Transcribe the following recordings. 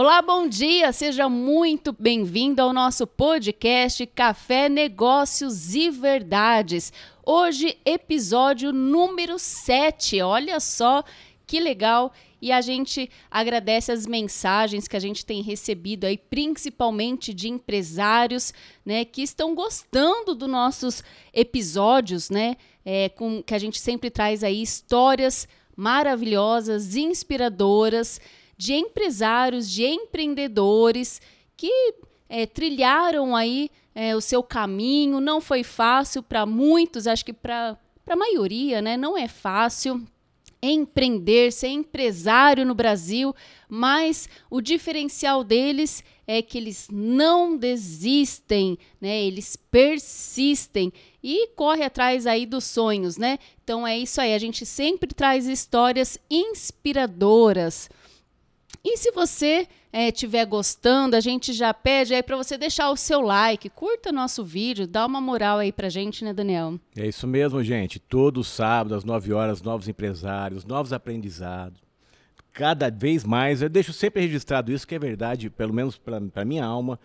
Olá, bom dia! Seja muito bem-vindo ao nosso podcast Café Negócios e Verdades. Hoje, episódio número 7. Olha só que legal! E a gente agradece as mensagens que a gente tem recebido aí, principalmente de empresários, né, que estão gostando dos nossos episódios, né, é, com que a gente sempre traz aí histórias maravilhosas, inspiradoras, de empresários, de empreendedores que é, trilharam aí é, o seu caminho. Não foi fácil para muitos, acho que para a maioria, né? Não é fácil empreender, ser empresário no Brasil, mas o diferencial deles é que eles não desistem, né? Eles persistem e corre atrás aí dos sonhos, né? Então é isso aí, a gente sempre traz histórias inspiradoras. E se você estiver eh, é, gostando, a gente já pede aí para você deixar o seu like, curta nosso vídeo, dá uma moral aí para gente, né, Daniel? É isso mesmo, gente. Todo sábado, às 9 horas, novos empresários, novos aprendizados. Cada vez mais, eu deixo sempre registrado isso, que é verdade, pelo menos para minha alma,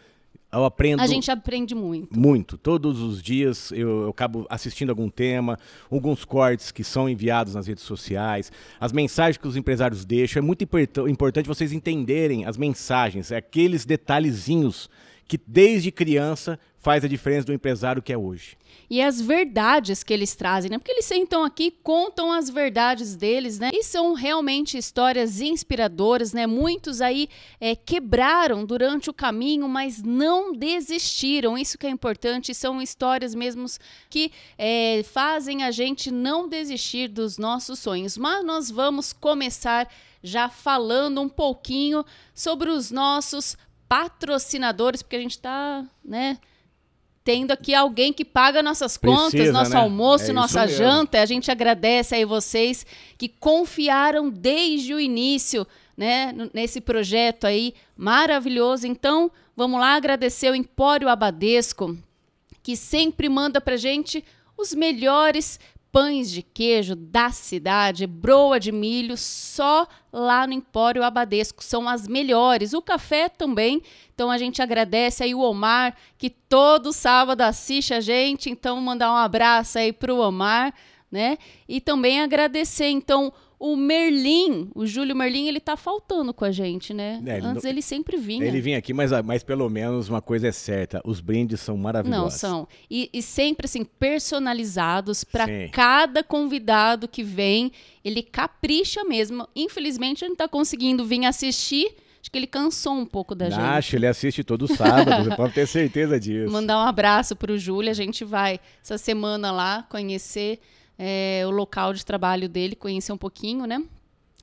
eu aprendo. A gente aprende muito. Muito. Todos os dias eu, eu, acabo assistindo algum tema, alguns cortes que são enviados nas redes sociais, as mensagens que os empresários deixam. É muito importante vocês entenderem as mensagens, é aqueles detalhezinhos que desde criança faz a diferença do empresário que é hoje. E as verdades que eles trazem, né? Porque eles sentam aqui, contam as verdades deles, né? E são realmente histórias inspiradoras, né? Muitos aí é, quebraram durante o caminho, mas não desistiram. Isso que é importante. São histórias mesmo que é, fazem a gente não desistir dos nossos sonhos. Mas nós vamos começar já falando um pouquinho sobre os nossos patrocinadores, porque a gente está, né? Tendo aqui alguém que paga nossas Precisa, contas, nosso né? almoço, é nossa janta. A gente agradece aí vocês que confiaram desde o início né, nesse projeto aí maravilhoso. Então, vamos lá agradecer o Empório Abadesco, que sempre manda para gente os melhores pães de queijo da cidade, broa de milho, só lá no Empório Abadesco. São as melhores. O café também. Então a gente agradece aí o Omar, que todo sábado assiste a gente. Então mandar um abraço aí para o Omar, né? E também agradecer, então, o Merlin, o Júlio Merlin, ele tá faltando com a gente, né? É, ele Antes não... ele sempre vinha. Ele vinha aqui, mas, ah, mas pelo menos uma coisa é certa: os brindes são maravilhosos. Não, são. E, e sempre, assim, personalizados para cada convidado que vem. Ele capricha mesmo. Infelizmente, ele não tá conseguindo vir assistir. Acho que ele cansou um pouco da Nacho, gente. Acho, ele assiste todo sábado, você pode ter certeza disso. Mandar um abraço para o Júlio, a gente vai essa semana lá conhecer é, o local de trabalho dele, conhecer um pouquinho, né?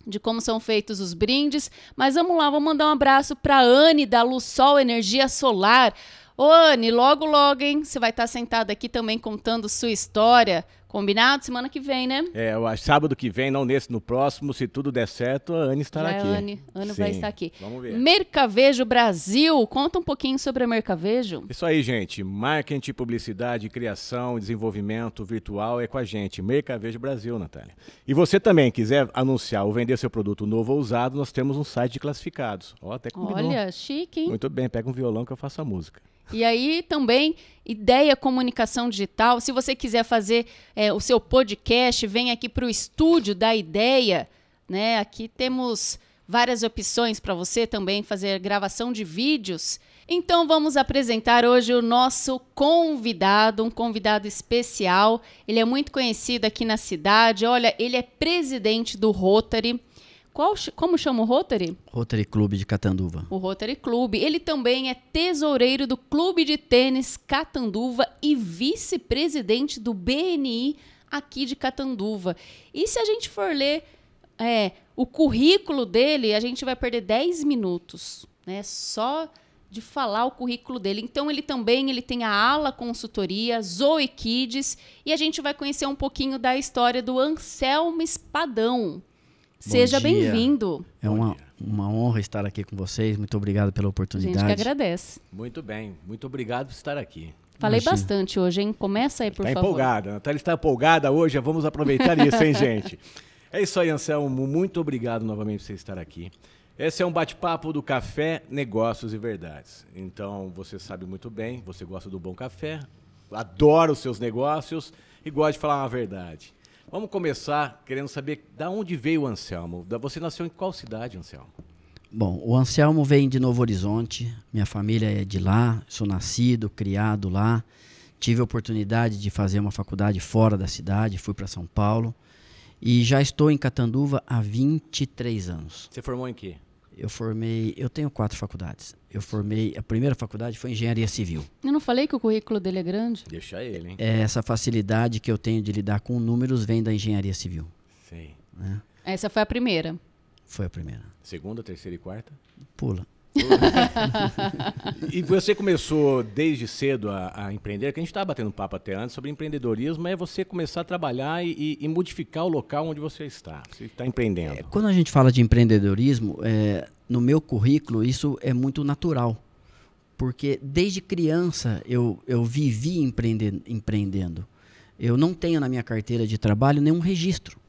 de como são feitos os brindes. Mas vamos lá, vou mandar um abraço para Anne da Lusol Energia Solar. Ô, Anne, logo, logo, hein? Você vai estar sentada aqui também contando sua história. Combinado? Semana que vem, né? É, eu acho sábado que vem, não nesse, no próximo. Se tudo der certo, a Anne estará Já é aqui. É, Anne, Anne vai estar aqui. Vamos ver. Mercavejo Brasil, conta um pouquinho sobre a Mercavejo. Isso aí, gente. Marketing, publicidade, criação, desenvolvimento virtual é com a gente. Mercavejo Brasil, Natália. E você também quiser anunciar ou vender seu produto novo ou usado, nós temos um site de classificados. Ó, até combinou. Olha, chique, hein? Muito bem, pega um violão que eu faço a música. E aí também Ideia Comunicação Digital. Se você quiser fazer é, o seu podcast, vem aqui para o estúdio da Ideia. Né? Aqui temos várias opções para você também fazer gravação de vídeos. Então vamos apresentar hoje o nosso convidado, um convidado especial. Ele é muito conhecido aqui na cidade. Olha, ele é presidente do Rotary. Qual, como chama o Rotary? Rotary Clube de Catanduva. O Rotary Clube. Ele também é tesoureiro do Clube de Tênis Catanduva e vice-presidente do BNI aqui de Catanduva. E se a gente for ler é, o currículo dele, a gente vai perder 10 minutos, né? Só de falar o currículo dele. Então ele também ele tem a ala consultoria Zoe Kids e a gente vai conhecer um pouquinho da história do Anselmo Espadão, Seja bem-vindo. É uma, uma honra estar aqui com vocês. Muito obrigado pela oportunidade. A gente que agradece. Muito bem. Muito obrigado por estar aqui. Falei Imagina. bastante hoje, hein? Começa aí, por tá favor. empolgada. A Natália está empolgada hoje. Vamos aproveitar isso, hein, gente? É isso aí, Anselmo. Muito obrigado novamente por você estar aqui. Esse é um bate-papo do Café, Negócios e Verdades. Então, você sabe muito bem, você gosta do bom café, adora os seus negócios e gosta de falar uma verdade. Vamos começar querendo saber da onde veio o Anselmo. Você nasceu em qual cidade, Anselmo? Bom, o Anselmo vem de Novo Horizonte, minha família é de lá, sou nascido, criado lá. Tive a oportunidade de fazer uma faculdade fora da cidade, fui para São Paulo e já estou em Catanduva há 23 anos. Você formou em quê? Eu formei, eu tenho quatro faculdades. Eu formei, a primeira faculdade foi engenharia civil. Eu não falei que o currículo dele é grande? Deixa ele, hein? É, essa facilidade que eu tenho de lidar com números vem da engenharia civil. Sim. Né? Essa foi a primeira. Foi a primeira. Segunda, terceira e quarta? Pula e você começou desde cedo a, a empreender, que a gente estava batendo papo até antes sobre empreendedorismo, é você começar a trabalhar e, e modificar o local onde você está. Você está empreendendo. É, quando a gente fala de empreendedorismo, é, no meu currículo isso é muito natural. Porque desde criança eu, eu vivi empreendendo. Eu não tenho na minha carteira de trabalho nenhum registro.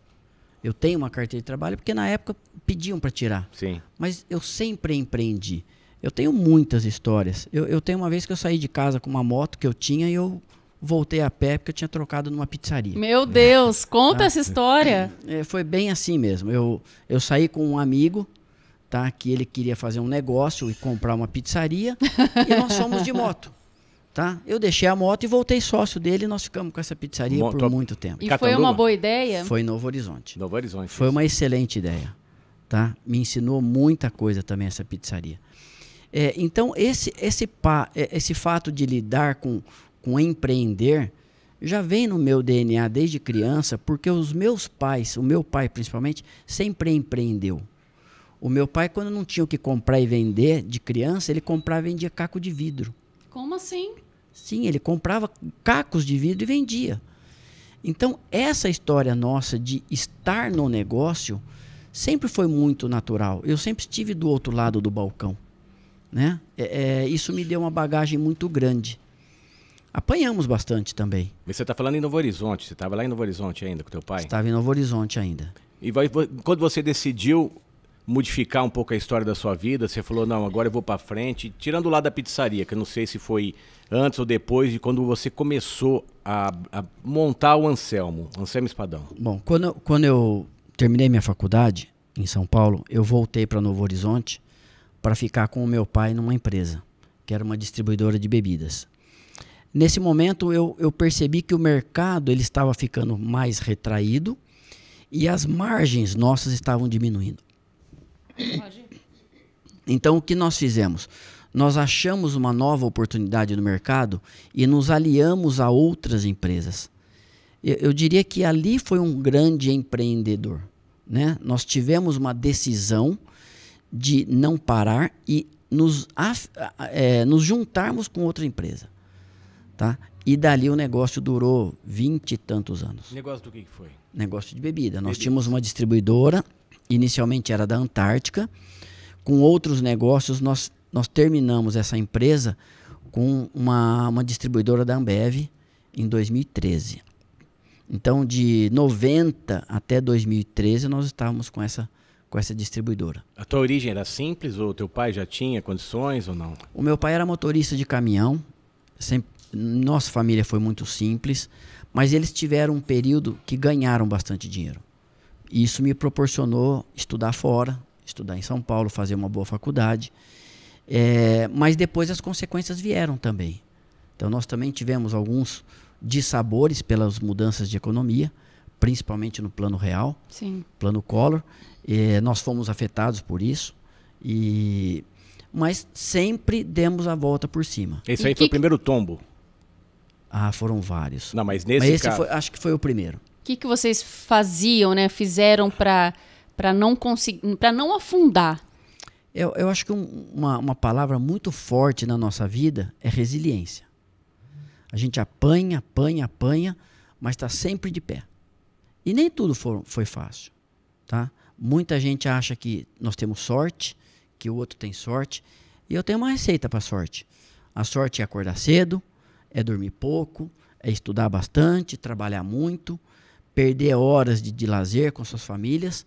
Eu tenho uma carteira de trabalho porque na época pediam para tirar. Sim. Mas eu sempre empreendi. Eu tenho muitas histórias. Eu, eu, tenho uma vez que eu saí de casa com uma moto que eu tinha e eu voltei a pé porque eu tinha trocado numa pizzaria. Meu Deus, é. conta ah. essa história. É, foi bem assim mesmo. Eu, eu saí com um amigo, tá? Que ele queria fazer um negócio e comprar uma pizzaria e nós fomos de moto. Tá? Eu deixei a moto e voltei sócio dele e nós ficamos com essa pizzaria por muito tempo. E foi uma boa ideia? Foi em Novo Horizonte. Novo Horizonte. Foi isso. uma excelente ideia. Tá? Me ensinou muita coisa também essa pizzaria. É, então, esse, esse, pa, é, esse fato de lidar com, com empreender já vem no meu DNA desde criança, porque os meus pais, o meu pai principalmente, sempre empreendeu. O meu pai, quando não tinha o que comprar e vender de criança, ele comprava e vendia caco de vidro. Como assim? Sim, ele comprava cacos de vidro e vendia. Então, essa história nossa de estar no negócio sempre foi muito natural. Eu sempre estive do outro lado do balcão. Né? É, é, isso me deu uma bagagem muito grande. Apanhamos bastante também. Mas você está falando em Novo Horizonte. Você estava lá em Novo Horizonte ainda com teu pai? Estava em Novo Horizonte ainda. E vai, quando você decidiu modificar um pouco a história da sua vida? Você falou, não, agora eu vou para frente. Tirando lá da pizzaria, que eu não sei se foi antes ou depois de quando você começou a, a montar o Anselmo, Anselmo Espadão. Bom, quando eu, quando eu terminei minha faculdade em São Paulo, eu voltei para Novo Horizonte para ficar com o meu pai numa empresa, que era uma distribuidora de bebidas. Nesse momento eu, eu percebi que o mercado ele estava ficando mais retraído e as margens nossas estavam diminuindo. Então, o que nós fizemos? Nós achamos uma nova oportunidade no mercado e nos aliamos a outras empresas. Eu, eu diria que ali foi um grande empreendedor. Né? Nós tivemos uma decisão de não parar e nos, é, nos juntarmos com outra empresa. Tá? E dali o negócio durou vinte e tantos anos. Negócio do que, foi? Negócio de bebida. Nós tínhamos uma distribuidora inicialmente era da Antártica. Com outros negócios, nós, nós terminamos essa empresa com uma, uma distribuidora da Ambev em 2013. Então, de 90 até 2013, nós estávamos com essa, com essa distribuidora. A tua origem era simples ou teu pai já tinha condições ou não? O meu pai era motorista de caminhão. Sempre, nossa família foi muito simples, mas eles tiveram um período que ganharam bastante dinheiro isso me proporcionou estudar fora, estudar em São Paulo, fazer uma boa faculdade. É, mas depois as consequências vieram também. Então nós também tivemos alguns dissabores pelas mudanças de economia, principalmente no plano real, Sim. plano Collor. É, nós fomos afetados por isso. E mas sempre demos a volta por cima. Esse e aí que... foi o primeiro tombo. Ah, foram vários. Não, mas nesse mas esse caso... foi, acho que foi o primeiro. O que, que vocês faziam, né? Fizeram para não conseguir, para não afundar? Eu, eu acho que uma, uma palavra muito forte na nossa vida é resiliência. A gente apanha, apanha, apanha, mas está sempre de pé. E nem tudo for, foi fácil, tá? Muita gente acha que nós temos sorte, que o outro tem sorte, e eu tenho uma receita para sorte. A sorte é acordar cedo, é dormir pouco, é estudar bastante, trabalhar muito, perder horas de, de lazer com suas famílias,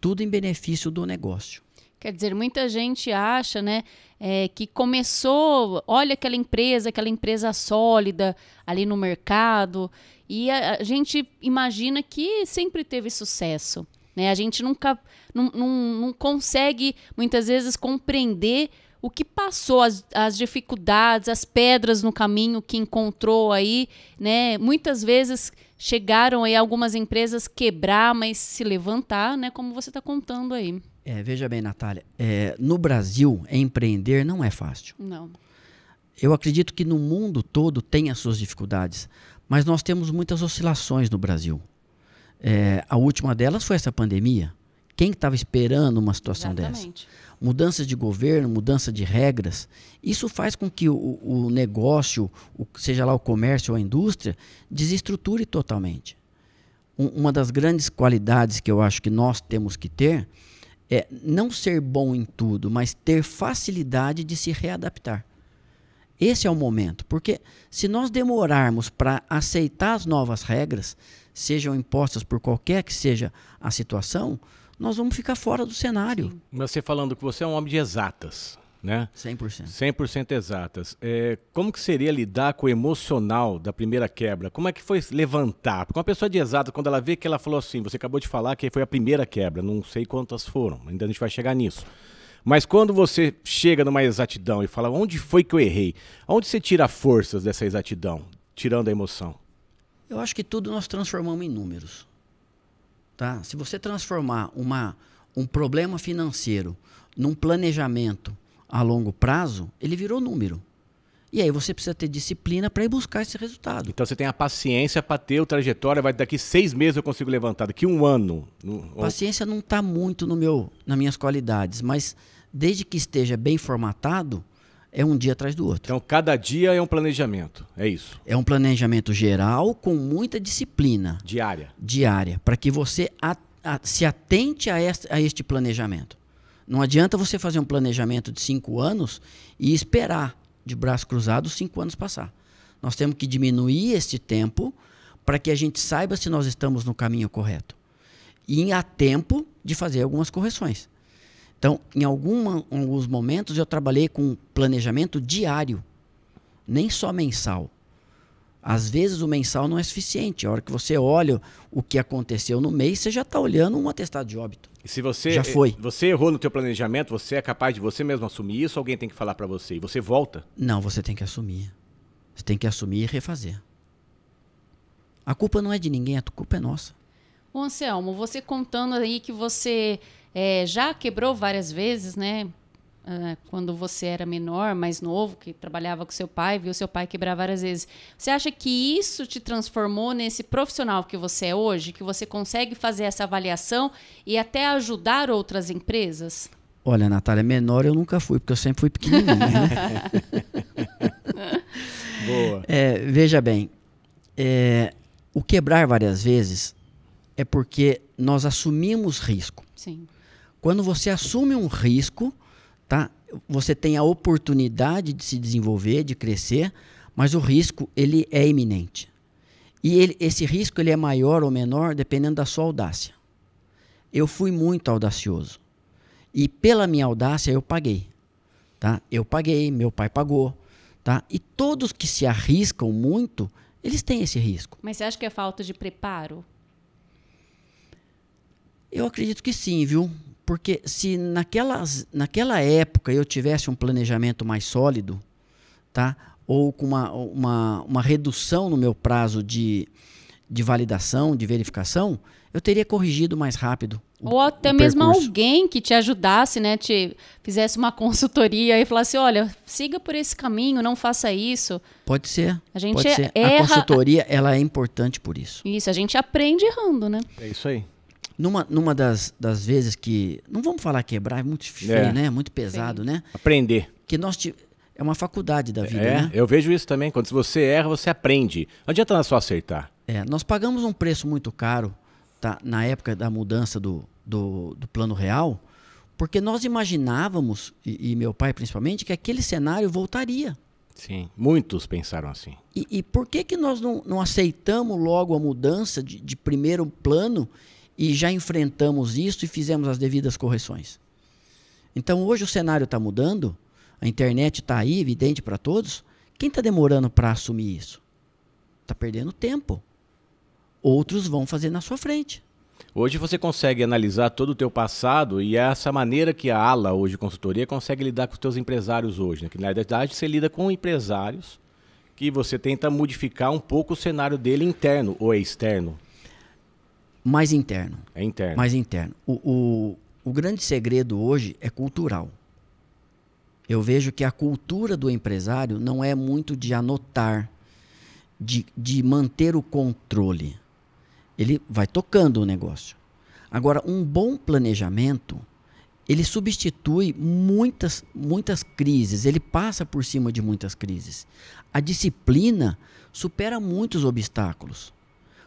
tudo em benefício do negócio. Quer dizer, muita gente acha, né, é, que começou, olha aquela empresa, aquela empresa sólida ali no mercado, e a, a gente imagina que sempre teve sucesso, né? A gente nunca, não, não, não consegue muitas vezes compreender o que passou, as, as dificuldades, as pedras no caminho que encontrou aí, né? Muitas vezes chegaram aí algumas empresas quebrar, mas se levantar, né? Como você está contando aí. É, veja bem, Natália, é, no Brasil, empreender não é fácil. Não. Eu acredito que no mundo todo tem as suas dificuldades, mas nós temos muitas oscilações no Brasil. É, a última delas foi essa pandemia. Quem estava esperando uma situação Exatamente. dessa? mudanças de governo, mudança de regras, isso faz com que o, o negócio, o, seja lá o comércio ou a indústria, desestruture totalmente. Um, uma das grandes qualidades que eu acho que nós temos que ter é não ser bom em tudo, mas ter facilidade de se readaptar. Esse é o momento, porque se nós demorarmos para aceitar as novas regras, sejam impostas por qualquer que seja a situação, nós vamos ficar fora do cenário. Sim. Mas você falando que você é um homem de exatas, né? 100%. 100% exatas. É, como que seria lidar com o emocional da primeira quebra? Como é que foi levantar? Porque uma pessoa de exata, quando ela vê que ela falou assim, você acabou de falar que foi a primeira quebra, não sei quantas foram, ainda a gente vai chegar nisso. Mas quando você chega numa exatidão e fala, onde foi que eu errei? Onde você tira forças dessa exatidão, tirando a emoção? Eu acho que tudo nós transformamos em números. Tá? Se você transformar uma, um problema financeiro num planejamento a longo prazo, ele virou número. E aí você precisa ter disciplina para ir buscar esse resultado. Então você tem a paciência para ter o trajetória, vai daqui seis meses eu consigo levantar, daqui um ano. Paciência não está muito no meu, nas minhas qualidades, mas desde que esteja bem formatado, é um dia atrás do outro. Então, cada dia é um planejamento, é isso? É um planejamento geral com muita disciplina. Diária. Diária, para que você a, a, se atente a, esta, a este planejamento. Não adianta você fazer um planejamento de cinco anos e esperar de braço cruzado cinco anos passar. Nós temos que diminuir este tempo para que a gente saiba se nós estamos no caminho correto. E há tempo de fazer algumas correções. Então, em, alguma, alguns momentos, eu trabalhei com planejamento diário, nem só mensal. Às vezes o mensal não é suficiente. A hora que você olha o que aconteceu no mês, você já está olhando um atestado de óbito. E se você já foi. Você errou no teu planejamento, você é capaz de você mesmo assumir isso? Alguém tem que falar para você e você volta? Não, você tem que assumir. Você tem que assumir e refazer. A culpa não é de ninguém, a culpa é nossa. Ô Anselmo, você contando aí que você é, já quebrou várias vezes, né? Uh, quando você era menor, mais novo, que trabalhava com seu pai, viu seu pai quebrar várias vezes. Você acha que isso te transformou nesse profissional que você é hoje, que você consegue fazer essa avaliação e até ajudar outras empresas? Olha, Natália, menor eu nunca fui, porque eu sempre fui pequenininho. Né? Boa. É, veja bem, é, o quebrar várias vezes é porque nós assumimos risco. Sim. Quando você assume um risco, tá? Você tem a oportunidade de se desenvolver, de crescer, mas o risco ele é iminente. E ele, esse risco ele é maior ou menor dependendo da sua audácia. Eu fui muito audacioso. E pela minha audácia eu paguei. Tá? Eu paguei, meu pai pagou, tá? E todos que se arriscam muito, eles têm esse risco. Mas você acha que é falta de preparo? Eu acredito que sim, viu? Porque se naquela naquela época eu tivesse um planejamento mais sólido, tá? ou com uma, uma, uma redução no meu prazo de, de validação, de verificação, eu teria corrigido mais rápido. Ou até mesmo percurso. alguém que te ajudasse, né? Te fizesse uma consultoria e falasse, olha, siga por esse caminho, não faça isso. Pode ser. A gente pode ser. Erra... A consultoria, ela é importante por isso. Isso, a gente aprende errando, né? É isso aí. Numa, numa das, das vezes que. Não vamos falar quebrar, é muito difícil é. né? Muito pesado, Sim. né? Aprender. Que nós é uma faculdade da vida, é, né? Eu vejo isso também. Quando você erra, você aprende. Não adianta só acertar. É, nós pagamos um preço muito caro tá, na época da mudança do, do, do plano real, porque nós imaginávamos, e, e, meu pai principalmente, que aquele cenário voltaria. Sim, muitos pensaram assim. E, e por que, que nós não, não aceitamos logo a mudança de, de primeiro plano e já enfrentamos isso e fizemos as devidas correções. Então hoje o cenário está mudando, a internet está aí, evidente para todos. Quem está demorando para assumir isso? Está perdendo tempo. Outros vão fazer na sua frente. Hoje você consegue analisar todo o teu passado e é essa maneira que a ala hoje consultoria consegue lidar com os teus empresários hoje, né? Que na verdade você lida com empresários que você tenta modificar um pouco o cenário dele interno ou externo. Mais interno. É interno. Mais interno. O, o, o grande segredo hoje é cultural. Eu vejo que a cultura do empresário não é muito de anotar, de, de manter o controle. Ele vai tocando o negócio. Agora, um bom planejamento, ele substitui muitas, muitas crises, ele passa por cima de muitas crises. A disciplina supera muitos obstáculos.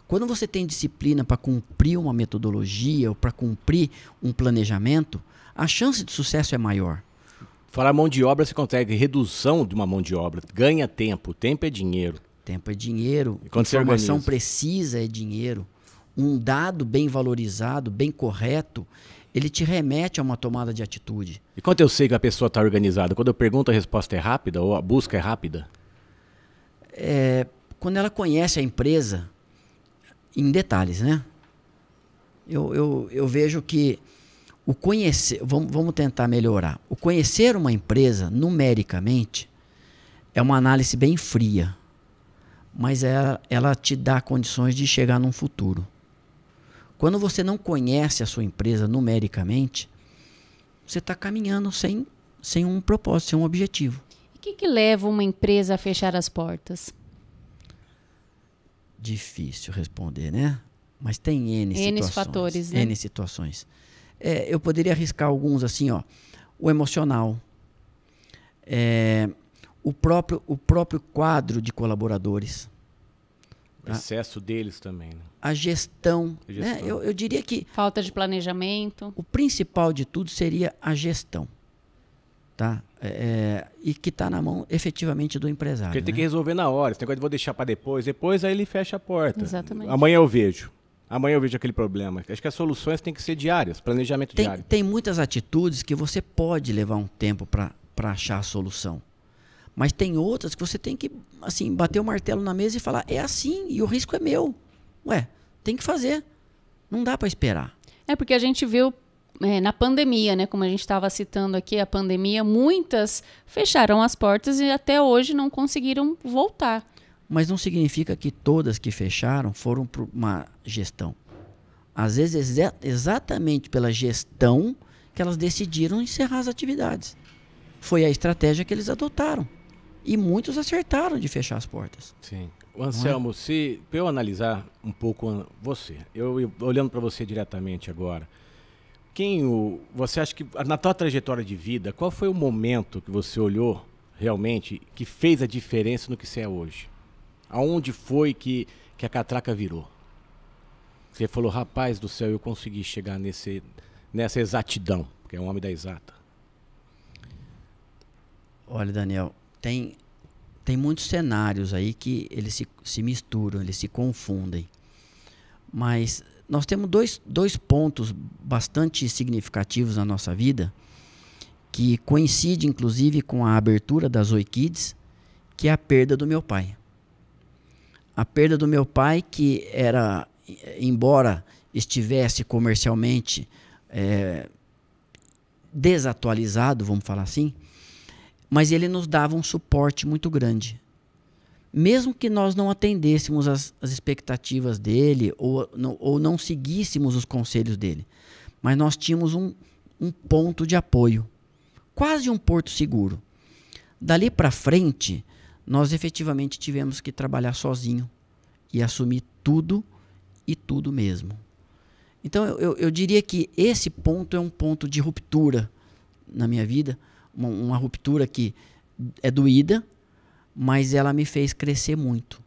Quando você tem disciplina para cumprir uma metodologia ou para cumprir um planejamento, a chance de sucesso é maior. Falar mão de obra, você consegue redução de uma mão de obra. Ganha tempo. Tempo é dinheiro. Tempo é dinheiro. quando Informação precisa é dinheiro. Um dado bem valorizado, bem correto, ele te remete a uma tomada de atitude. E quando eu sei que a pessoa está organizada? Quando eu pergunto, a resposta é rápida ou a busca é rápida? É, quando ela conhece a empresa, em detalhes, né? Eu, eu, eu vejo que o conhecer, vamos, vamos tentar melhorar. O conhecer uma empresa numericamente é uma análise bem fria, mas ela, é, ela te dá condições de chegar num futuro. Quando você não conhece a sua empresa numericamente, você está caminhando sem, sem um propósito, sem um objetivo. O que, que leva uma empresa a fechar as portas? Difícil responder, né? Mas tem N, N situações. fatores, né? N situações. É, eu poderia arriscar alguns assim, ó. O emocional. É, o, próprio, o próprio quadro de colaboradores. O excesso deles também, né? A gestão. A né? gestão. Né? Eu, eu diria que... Falta de planejamento. O principal de tudo seria a gestão tá? É, é, e que está na mão efetivamente do empresário. Porque ele né? tem que resolver na hora. Esse negócio de vou deixar para depois, depois aí ele fecha a porta. Exatamente. Amanhã eu vejo. Amanhã eu vejo aquele problema. Acho que as soluções têm que ser diárias, planejamento tem, diário. Tem muitas atitudes que você pode levar um tempo para achar a solução. Mas tem outras que você tem que assim bater o martelo na mesa e falar: é assim e o risco é meu. Ué, tem que fazer. Não dá para esperar. É porque a gente viu é, na pandemia, né, como a gente estava citando aqui, a pandemia, muitas fecharam as portas e até hoje não conseguiram voltar. Mas não significa que todas que fecharam foram para uma gestão. Às vezes, é exatamente pela gestão que elas decidiram encerrar as atividades. Foi a estratégia que eles adotaram. E muitos acertaram de fechar as portas. Sim. O é? Anselmo, é? se eu analisar um pouco você, eu olhando para você diretamente agora, quem o, você acha que, na tua trajetória de vida, qual foi o momento que você olhou realmente que fez a diferença no que você é hoje? Aonde foi que, que a catraca virou? Você falou, rapaz do céu, eu consegui chegar nesse, nessa exatidão, porque é um homem da exata. Olha, Daniel, tem, tem muitos cenários aí que eles se, se misturam, eles se confundem. Mas nós temos dois, dois pontos bastante significativos na nossa vida, que coincide inclusive com a abertura das Oi Kids, que é a perda do meu pai. A perda do meu pai, que era, embora estivesse comercialmente é, desatualizado, vamos falar assim, mas ele nos dava um suporte muito grande mesmo que nós não atendêssemos as, as expectativas dele ou não, ou não seguíssemos os conselhos dele, mas nós tínhamos um, um ponto de apoio, quase um porto seguro. Dali para frente, nós efetivamente tivemos que trabalhar sozinho e assumir tudo e tudo mesmo. Então eu, eu diria que esse ponto é um ponto de ruptura na minha vida, uma, uma ruptura que é doída, mas ela me fez crescer muito,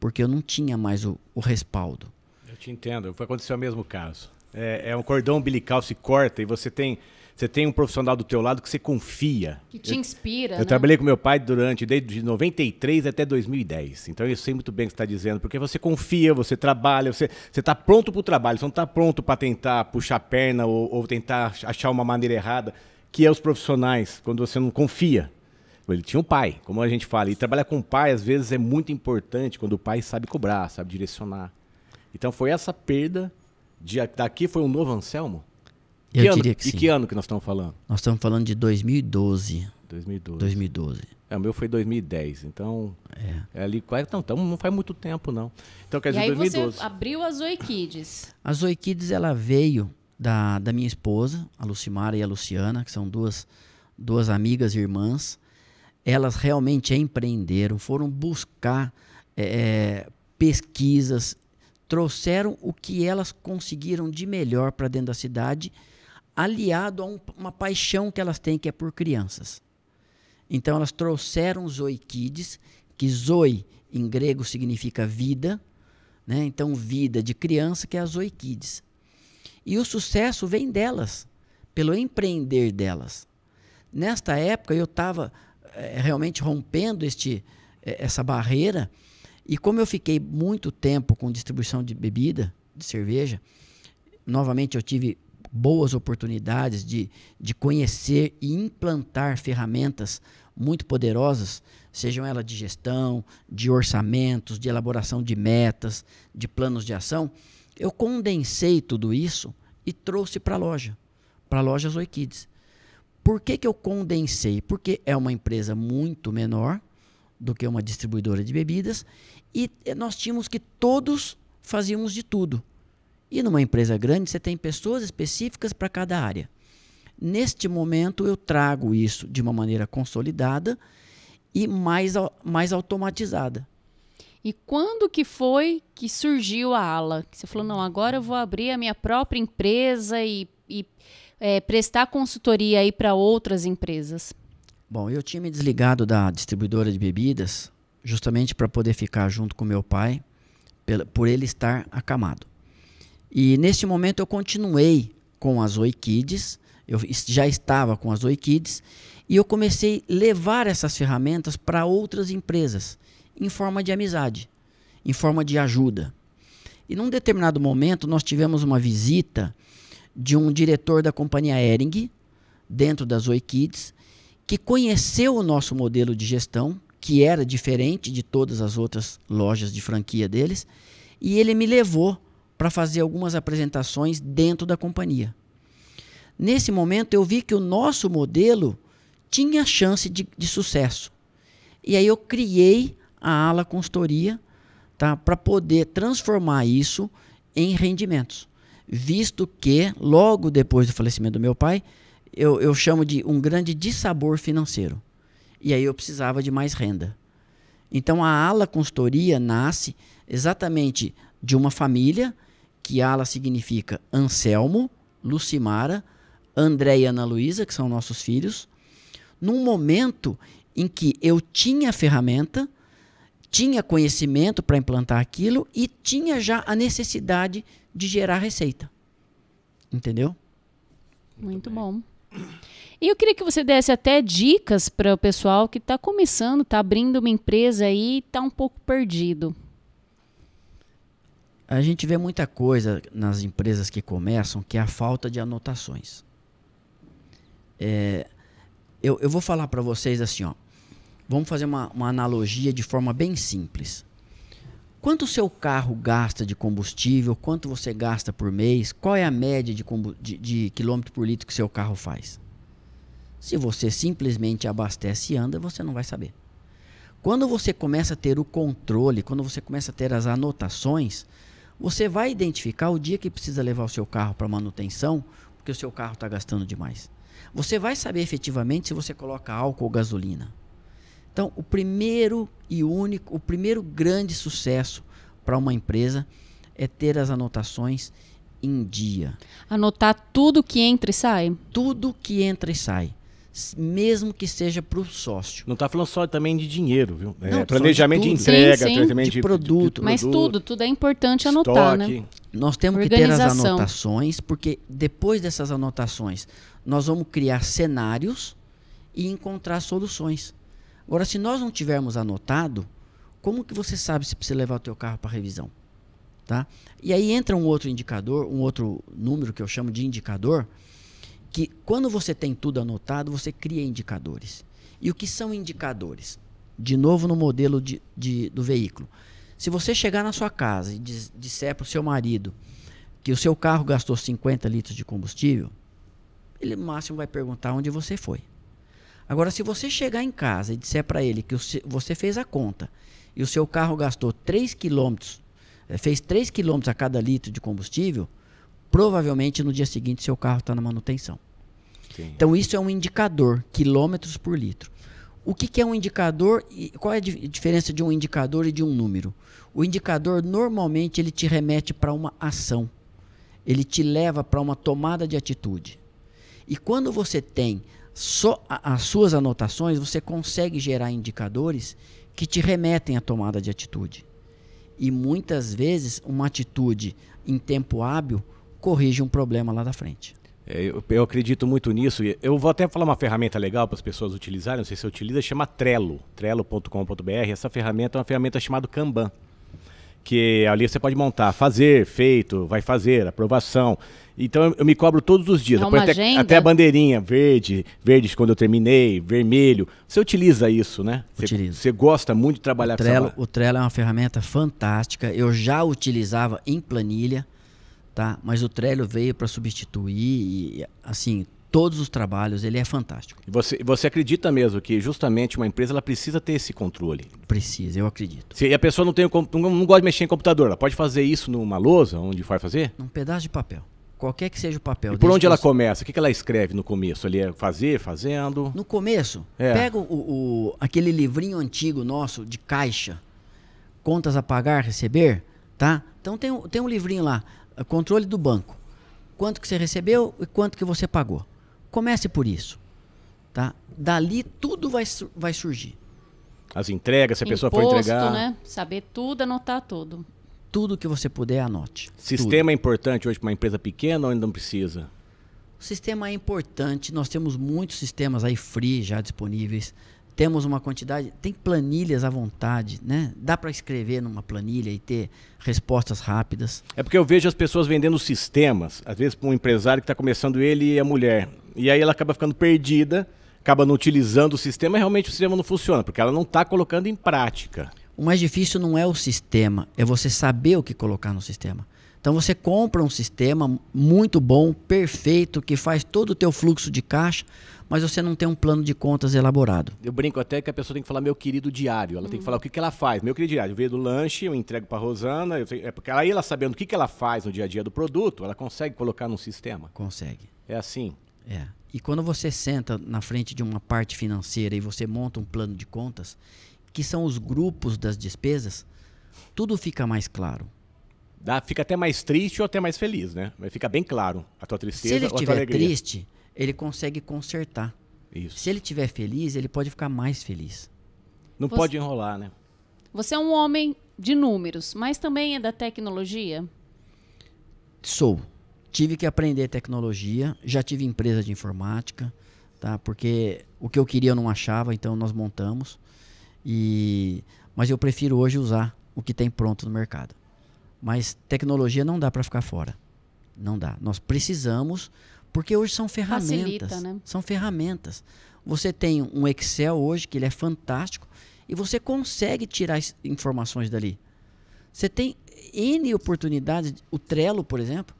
porque eu não tinha mais o, o respaldo. Eu te entendo, aconteceu o mesmo caso. É, é, um cordão umbilical se corta e você tem você tem um profissional do teu lado que você confia. Que te inspira. Eu, né? eu trabalhei com meu pai durante desde 93 até 2010. Então eu sei muito bem o que está dizendo, porque você confia, você trabalha, você você está pronto para o trabalho, você não está pronto para tentar puxar a perna ou, ou tentar achar uma maneira errada, que é os profissionais quando você não confia. Tipo, ele tinha um pai, como a gente fala. E trabalhar com o pai, às vezes, é muito importante quando o pai sabe cobrar, sabe direcionar. Então foi essa perda de daqui foi um novo Anselmo? Eu que ano, diria que e sim. E que ano que nós estamos falando? Nós estamos falando de 2012. 2012. 2012. É, o meu foi 2010, então. É. é ali quase. Não, então, não faz muito tempo, não. Então, quer dizer, e aí 2012. Você abriu a Zoe Kids. A Zoe Kids, ela veio da, da minha esposa, a Lucimara e a Luciana, que são duas, duas amigas e irmãs elas realmente empreenderam, foram buscar é, pesquisas, trouxeram o que elas conseguiram de melhor para dentro da cidade, aliado a um, uma paixão que elas têm, que é por crianças. Então elas trouxeram Zoikides, que Zoe em grego significa vida, né? então vida de criança, que é a Zoikides. E o sucesso vem delas, pelo empreender delas. Nesta época eu estava é, é, realmente rompendo este, é, essa barreira. E como eu fiquei muito tempo com distribuição de bebida, de cerveja, novamente eu tive boas oportunidades de, de conhecer e implantar ferramentas muito poderosas, sejam elas de gestão, de orçamentos, de elaboração de metas, de planos de ação. Eu condensei tudo isso e trouxe para a loja, para a loja Zoikids. Por que, que eu condensei? Porque é uma empresa muito menor do que uma distribuidora de bebidas e eh, nós tínhamos que todos fazíamos de tudo. E numa empresa grande você tem pessoas específicas para cada área. Neste momento eu trago isso de uma maneira consolidada e mais, mais automatizada. E quando que foi que surgiu a ala? Você falou, não, agora eu vou abrir a minha própria empresa e, e é, prestar consultoria aí para outras empresas? Bom, eu tinha me desligado da distribuidora de bebidas justamente para poder ficar junto com meu pai, por ele estar acamado. E neste momento eu continuei com as Oi Kids, eu já estava com as Oi Kids, e eu comecei a levar essas ferramentas para outras empresas, em forma de amizade, em forma de ajuda. E num determinado momento nós tivemos uma visita de um diretor da companhia Ering, dentro das Oikids Kids, que conheceu o nosso modelo de gestão, que era diferente de todas as outras lojas de franquia deles, e ele me levou para fazer algumas apresentações dentro da companhia. Nesse momento eu vi que o nosso modelo tinha chance de, de sucesso. E aí eu criei a ala consultoria tá, para poder transformar isso em rendimentos visto que, logo depois do falecimento do meu pai, eu, eu chamo de um grande dissabor financeiro. E aí eu precisava de mais renda. Então a ala consultoria nasce exatamente de uma família, que ala significa Anselmo, Lucimara, André e Ana Luísa, que são nossos filhos, num momento em que eu tinha ferramenta, tinha conhecimento para implantar aquilo e tinha já a necessidade de gerar receita. Entendeu? Muito, bom. E eu queria que você desse até dicas para o pessoal que está começando, está abrindo uma empresa aí e está um pouco perdido. A gente vê muita coisa nas empresas que começam que é a falta de anotações. É, eu, eu, vou falar para vocês assim, ó. Vamos fazer uma, uma analogia de forma bem simples. Quanto o seu carro gasta de combustível? Quanto você gasta por mês? Qual é a média de, de, de quilômetro por litro que seu carro faz? Se você simplesmente abastece e anda, você não vai saber. Quando você começa a ter o controle, quando você começa a ter as anotações, você vai identificar o dia que precisa levar o seu carro para manutenção, porque o seu carro está gastando demais. Você vai saber efetivamente se você coloca álcool ou gasolina. Então, o primeiro e único, o primeiro grande sucesso para uma empresa é ter as anotações em dia. Anotar tudo que entra e sai? Tudo que entra e sai. Mesmo que seja para o sócio. Não está falando só também de dinheiro, viu? Não, é, planejamento de, de, entrega, sim, sim. planejamento de, de, produto. Mas tudo, tudo é importante estoque. anotar, né? Nós temos que ter as anotações, porque depois dessas anotações, nós vamos criar cenários e encontrar soluções. Agora, se nós não tivermos anotado, como que você sabe se precisa levar o teu carro para revisão? Tá? E aí entra um outro indicador, um outro número que eu chamo de indicador, que quando você tem tudo anotado, você cria indicadores. E o que são indicadores? De novo no modelo de, de do veículo. Se você chegar na sua casa e diz, disser para o seu marido que o seu carro gastou 50 litros de combustível, ele no máximo vai perguntar onde você foi. Agora, se você chegar em casa e disser para ele que você fez a conta e o seu carro gastou 3 quilômetros eh, fez 3 quilômetros a cada litro de combustível, provavelmente no dia seguinte seu carro está na manutenção. Sim. Então, isso é um indicador, quilômetros por litro. O que, que, é um indicador e qual é a diferença de um indicador e de um número? O indicador normalmente ele te remete para uma ação, ele te leva para uma tomada de atitude. E quando você tem só as suas anotações você consegue gerar indicadores que te remetem à tomada de atitude. E muitas vezes uma atitude em tempo hábil corrige um problema lá da frente. É, eu, eu, acredito muito nisso. Eu vou até falar uma ferramenta legal para as pessoas utilizarem, não sei se você utiliza, chama Trello, trello.com.br. Essa ferramenta é uma ferramenta chamada Kanban, que ali você pode montar fazer, feito, vai fazer, aprovação. Então eu, eu, me cobro todos os dias. É uma até, até a bandeirinha verde, verde quando eu terminei, vermelho. Você utiliza isso, né? Utiliza. Utilizo. Você gosta muito de trabalhar o Trello, com O Trello é uma ferramenta fantástica. Eu já utilizava em planilha, tá? Mas o Trello veio para substituir e, assim, todos os trabalhos, ele é fantástico. Você, você acredita mesmo que justamente uma empresa ela precisa ter esse controle? Precisa, eu acredito. Se a pessoa não, tem, não, não gosta de mexer em computador, ela pode fazer isso numa lousa, onde for fazer? Num pedaço de papel. Qualquer que seja o papel. E por onde ela você... começa? O que, que ela escreve no começo? Ali é fazer, fazendo? No começo, é. pega o, o, aquele livrinho antigo nosso de caixa, contas a pagar, receber, tá? Então tem, tem um livrinho lá, é, controle do banco. Quanto que você recebeu e quanto que você pagou. Comece por isso, tá? Dali tudo vai, vai surgir. As entregas, se a pessoa Imposto, for entregar... né? Saber tudo, anotar tudo. Tudo que você puder, anote. Sistema Tudo. é importante hoje para uma empresa pequena ou ainda não precisa? O sistema é importante. Nós temos muitos sistemas aí free já disponíveis. Temos uma quantidade, tem planilhas à vontade, né? Dá para escrever numa planilha e ter respostas rápidas. É porque eu vejo as pessoas vendendo sistemas, às vezes para um empresário que está começando ele e é a mulher. E aí ela acaba ficando perdida, acaba não utilizando o sistema e realmente o sistema não funciona, porque ela não está colocando em prática. O mais difícil não é o sistema, é você saber o que colocar no sistema. Então você compra um sistema muito bom, perfeito, que faz todo o teu fluxo de caixa, mas você não tem um plano de contas elaborado. Eu brinco até que a pessoa tem que falar meu querido diário. Ela hum. tem que falar o que, que ela faz. Meu querido diário, eu venho do lanche, eu entrego para Rosana. Eu, é porque aí ela sabendo o que, que ela faz no dia a dia do produto, ela consegue colocar num sistema. Consegue. É assim. É. E quando você senta na frente de uma parte financeira e você monta um plano de contas, que são os grupos das despesas, tudo fica mais claro. Dá, fica até mais triste ou até mais feliz, né? Mas fica bem claro a tua tristeza a tua alegria. Se ele estiver triste, ele consegue consertar. Isso. Se ele estiver feliz, ele pode ficar mais feliz. Não você, pode enrolar, né? Você é um homem de números, mas também é da tecnologia? Sou. Tive que aprender tecnologia, já tive empresa de informática, tá? Porque o que eu queria eu não achava, então nós montamos. E mas eu prefiro hoje usar o que tem pronto no mercado. Mas tecnologia não dá para ficar fora. Não dá. Nós precisamos porque hoje são ferramentas. Facilita, né? São ferramentas. Você tem um Excel hoje que ele é fantástico e você consegue tirar informações dali. Você tem N oportunidades. O Trello, por exemplo,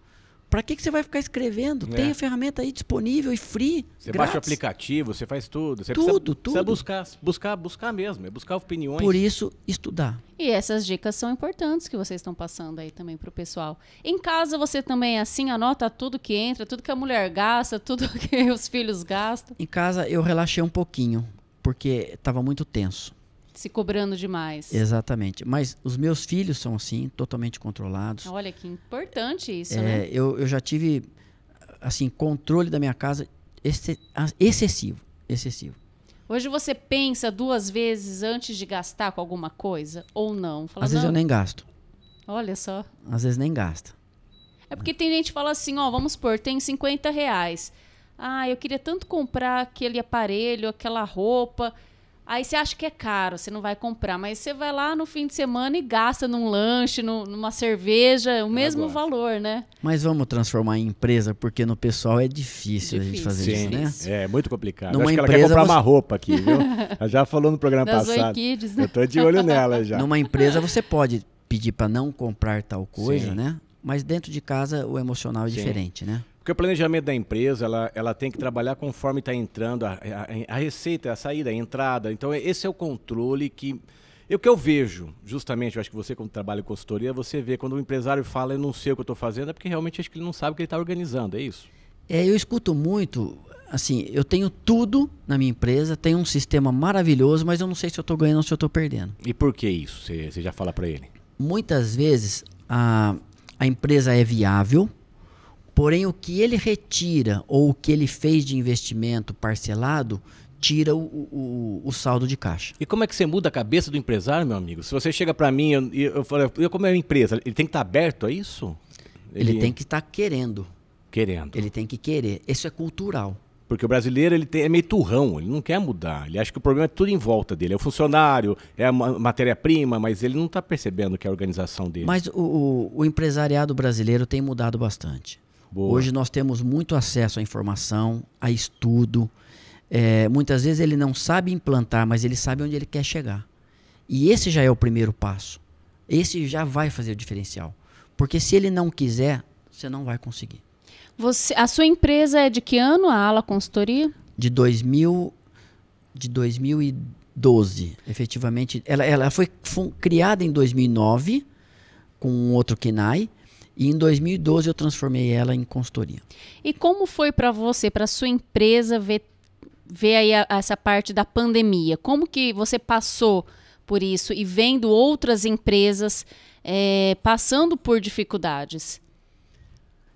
para que, que você vai ficar escrevendo? É. Tem a ferramenta aí disponível e free. Você grátis. baixa o aplicativo, você faz tudo. Você tudo, precisa, tudo. Precisa buscar, buscar, buscar mesmo, é buscar opiniões. Por isso, estudar. E essas dicas são importantes que vocês estão passando aí também para o pessoal. Em casa você também é assim anota tudo que entra, tudo que a mulher gasta, tudo que os filhos gastam. Em casa eu relaxei um pouquinho porque estava muito tenso se cobrando demais. Exatamente. Mas os meus filhos são assim, totalmente controlados. Olha que importante isso, é, né? Eu, eu já tive, assim, controle da minha casa ah, excessivo, excessivo. Hoje você pensa duas vezes antes de gastar com alguma coisa ou não? Fala, Às não. vezes eu nem gasto. Olha só. Às vezes nem gasta. É porque tem gente que fala assim, ó, vamos supor, tem 50 reais. Ah, eu queria tanto comprar aquele aparelho, aquela roupa. Aí você acha que é caro, você não vai comprar, mas você vai lá no fim de semana e gasta num lanche, numa cerveja, o mesmo valor, né? Mas vamos transformar em empresa, porque no pessoal é difícil, difícil. a gente fazer Sim. isso, né? É, é muito complicado. Numa Acho que ela quer comprar você... uma roupa aqui, viu? ela já falou no programa das passado. Kids, né? Eu tô de olho nela já. Numa empresa você pode pedir para não comprar tal coisa, Sim. né? Mas dentro de casa o emocional é Sim. diferente, né? Porque o planejamento da empresa, ela, ela tem que trabalhar conforme está entrando a, a, a, receita, a saída, a entrada. Então, esse é o controle que... O que eu vejo, justamente, eu acho que você, quando trabalha em consultoria, você vê quando o empresário fala, eu não sei o que eu estou fazendo, é porque realmente acho que ele não sabe o que ele está organizando, é isso? É, eu escuto muito, assim, eu tenho tudo na minha empresa, tenho um sistema maravilhoso, mas eu não sei se eu estou ganhando ou se eu estou perdendo. E por que isso? Você já fala para ele? Muitas vezes a, a empresa é viável, Porém, o que ele retira ou o que ele fez de investimento parcelado tira o, o, o, saldo de caixa. E como é que você muda a cabeça do empresário, meu amigo? Se você chega para mim e eu, eu falo, eu, como é uma empresa, ele tem que estar tá aberto a isso? Ele, ele tem que estar tá querendo. Querendo. Ele tem que querer. Isso é cultural. Porque o brasileiro ele tem, é meio turrão, ele não quer mudar. Ele acha que o problema é tudo em volta dele. É o funcionário, é a matéria-prima, mas ele não está percebendo que é a organização dele. Mas o, o, o empresariado brasileiro tem mudado bastante. Boa. Hoje nós temos muito acesso à informação, a estudo. É, muitas vezes ele não sabe implantar, mas ele sabe onde ele quer chegar. E esse já é o primeiro passo. Esse já vai fazer o diferencial. Porque se ele não quiser, você não vai conseguir. Você, a sua empresa é de que ano, a Ala Consultoria? De 2000, de 2012, efetivamente. Ela, ela foi, criada em 2009 com um outro KINAI e em 2012 eu transformei ela em consultoria. E como foi para você, para sua empresa ver ver aí a, essa parte da pandemia? Como que você passou por isso e vendo outras empresas é, passando por dificuldades?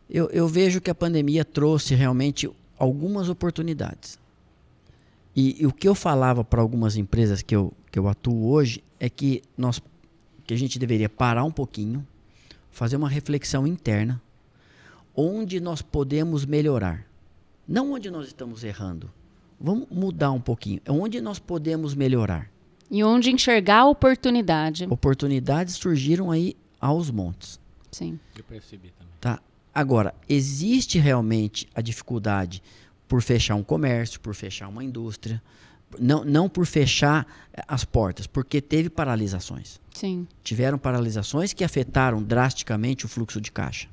Eu, eu, vejo que a pandemia trouxe realmente algumas oportunidades. E, e o que eu falava para algumas empresas que eu, que eu atuo hoje é que nós que a gente deveria parar um pouquinho, fazer uma reflexão interna onde nós podemos melhorar. Não onde nós estamos errando. Vamos mudar um pouquinho. É onde nós podemos melhorar. E onde enxergar a oportunidade. Oportunidades surgiram aí aos montes. Sim. Eu percebi também. Tá? Agora, existe realmente a dificuldade por fechar um comércio, por fechar uma indústria, não, não por fechar eh, as portas, porque teve paralisações. Sim. Tiveram paralisações que afetaram drasticamente o fluxo de caixa.